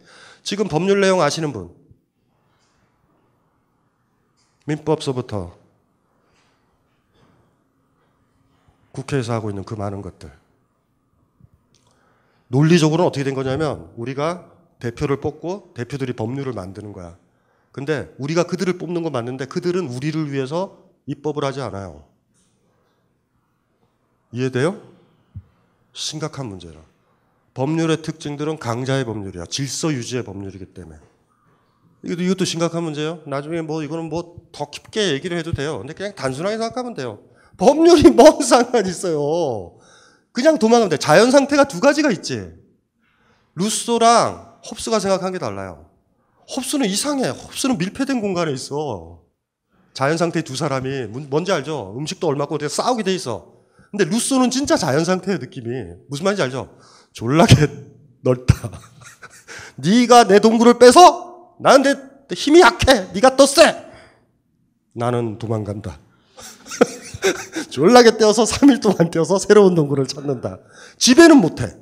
Speaker 1: 지금 법률 내용 아시는 분? 민법서부터 국회에서 하고 있는 그 많은 것들. 논리적으로는 어떻게 된 거냐면 우리가 대표를 뽑고 대표들이 법률을 만드는 거야. 근데 우리가 그들을 뽑는 건 맞는데 그들은 우리를 위해서 입법을 하지 않아요. 이해돼요? 심각한 문제라. 법률의 특징들은 강자의 법률이야. 질서 유지의 법률이기 때문에. 이것도, 이것도 심각한 문제예요. 나중에 뭐, 이거는 뭐 더 깊게 얘기를 해도 돼요. 근데 그냥 단순하게 생각하면 돼요. 법률이 뭔 상관이 있어요. 그냥 도망가면 돼. 자연 상태가 두 가지가 있지. 루소랑 홉스가 생각한 게 달라요. 홉스는 이상해. 홉스는 밀폐된 공간에 있어. 자연 상태 두 사람이 뭔지 알죠? 음식도 얼마고 싸우게 돼 있어. 근데 루소는 진짜 자연 상태의 느낌이 무슨 말인지 알죠? 졸라게 넓다. 네가 내 동굴을 빼서 나한테 힘이 약해. 네가 또 세. 나는 도망간다. 졸라게 떼어서 3일 동안 떼어서 새로운 동굴을 찾는다. 집에는 못해.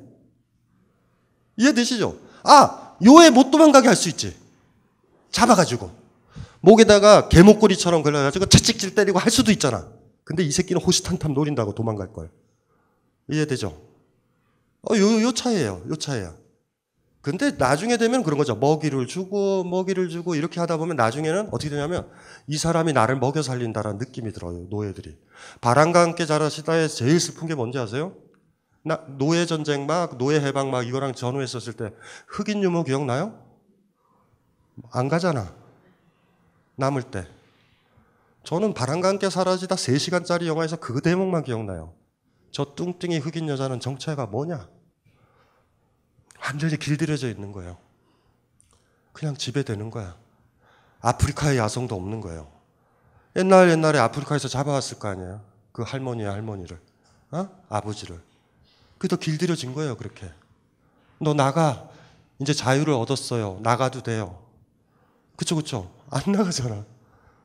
Speaker 1: 이해되시죠? 아, 요에 못 도망가게 할 수 있지. 잡아가지고. 목에다가 개목걸이처럼 걸려가지고 채찍질 때리고 할 수도 있잖아. 근데 이 새끼는 호시탐탐 노린다고 도망갈 걸. 이해되죠? 어, 요, 요차이에요요차이에요 근데 나중에 되면 그런 거죠. 먹이를 주고, 먹이를 주고, 이렇게 하다 보면 나중에는 어떻게 되냐면, 이 사람이 나를 먹여 살린다라는 느낌이 들어요, 노예들이. 바람과 함께 자라시다에 제일 슬픈 게 뭔지 아세요? 나, 노예 전쟁 막, 노예 해방 막, 이거랑 전후했었을 때, 흑인 유모 기억나요? 안 가잖아. 남을 때. 저는 바람과 함께 사라지다 3시간짜리 영화에서 그 대목만 기억나요. 저 뚱뚱이 흑인 여자는 정체가 뭐냐? 완전히 길들여져 있는 거예요. 그냥 집에 되는 거야. 아프리카의 야성도 없는 거예요. 옛날 옛날에 아프리카에서 잡아왔을 거 아니에요. 그 할머니의 할머니를, 어? 아버지를. 그래도 길들여진 거예요, 그렇게. 너 나가. 이제 자유를 얻었어요. 나가도 돼요. 그쵸, 그쵸. 안 나가잖아.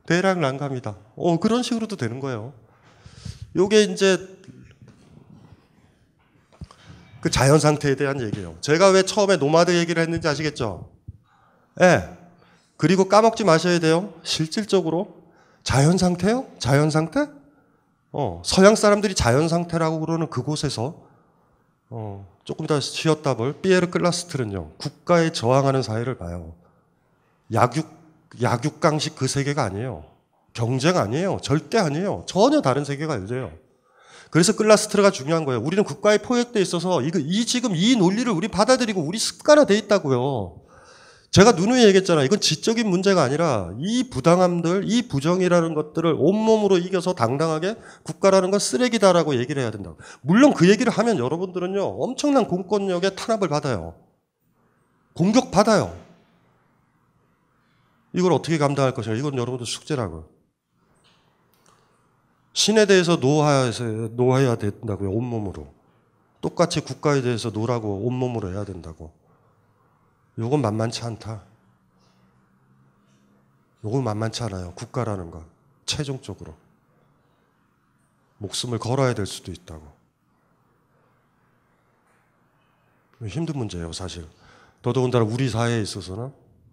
Speaker 1: 대략난감이다 어, 그런 식으로도 되는 거예요. 요게 이제 그 자연 상태에 대한 얘기예요. 제가 왜 처음에 노마드 얘기를 했는지 아시겠죠? 예. 네. 그리고 까먹지 마셔야 돼요. 실질적으로 자연 상태요? 자연 상태? 어, 서양 사람들이 자연 상태라고 그러는 그곳에서 어, 조금 더 쉬었다 볼 삐에르 클라스트는요. 국가에 저항하는 사회를 봐요. 약육 약육강식 그 세계가 아니에요. 경쟁 아니에요. 절대 아니에요. 전혀 다른 세계가 열려요. 그래서 클라스트르가 중요한 거예요. 우리는 국가에 포획돼 있어서 이, 그, 이 지금 이 논리를 우리 받아들이고 우리 습관화돼 있다고요. 제가 누누이 얘기했잖아 이건 지적인 문제가 아니라 이 부당함들, 이 부정이라는 것들을 온몸으로 이겨서 당당하게 국가라는 건 쓰레기다라고 얘기를 해야 된다고. 물론 그 얘기를 하면 여러분들은요, 엄청난 공권력의 탄압을 받아요. 공격받아요. 이걸 어떻게 감당할 것이냐. 이건 여러분들 숙제라고요. 신에 대해서 노하여야 된다고요. 온몸으로. 똑같이 국가에 대해서 노라고 온몸으로 해야 된다고. 요건 만만치 않다. 요건 만만치 않아요. 국가라는 건. 최종적으로. 목숨을 걸어야 될 수도 있다고. 힘든 문제예요, 사실. 더더군다나 우리 사회에 있어서는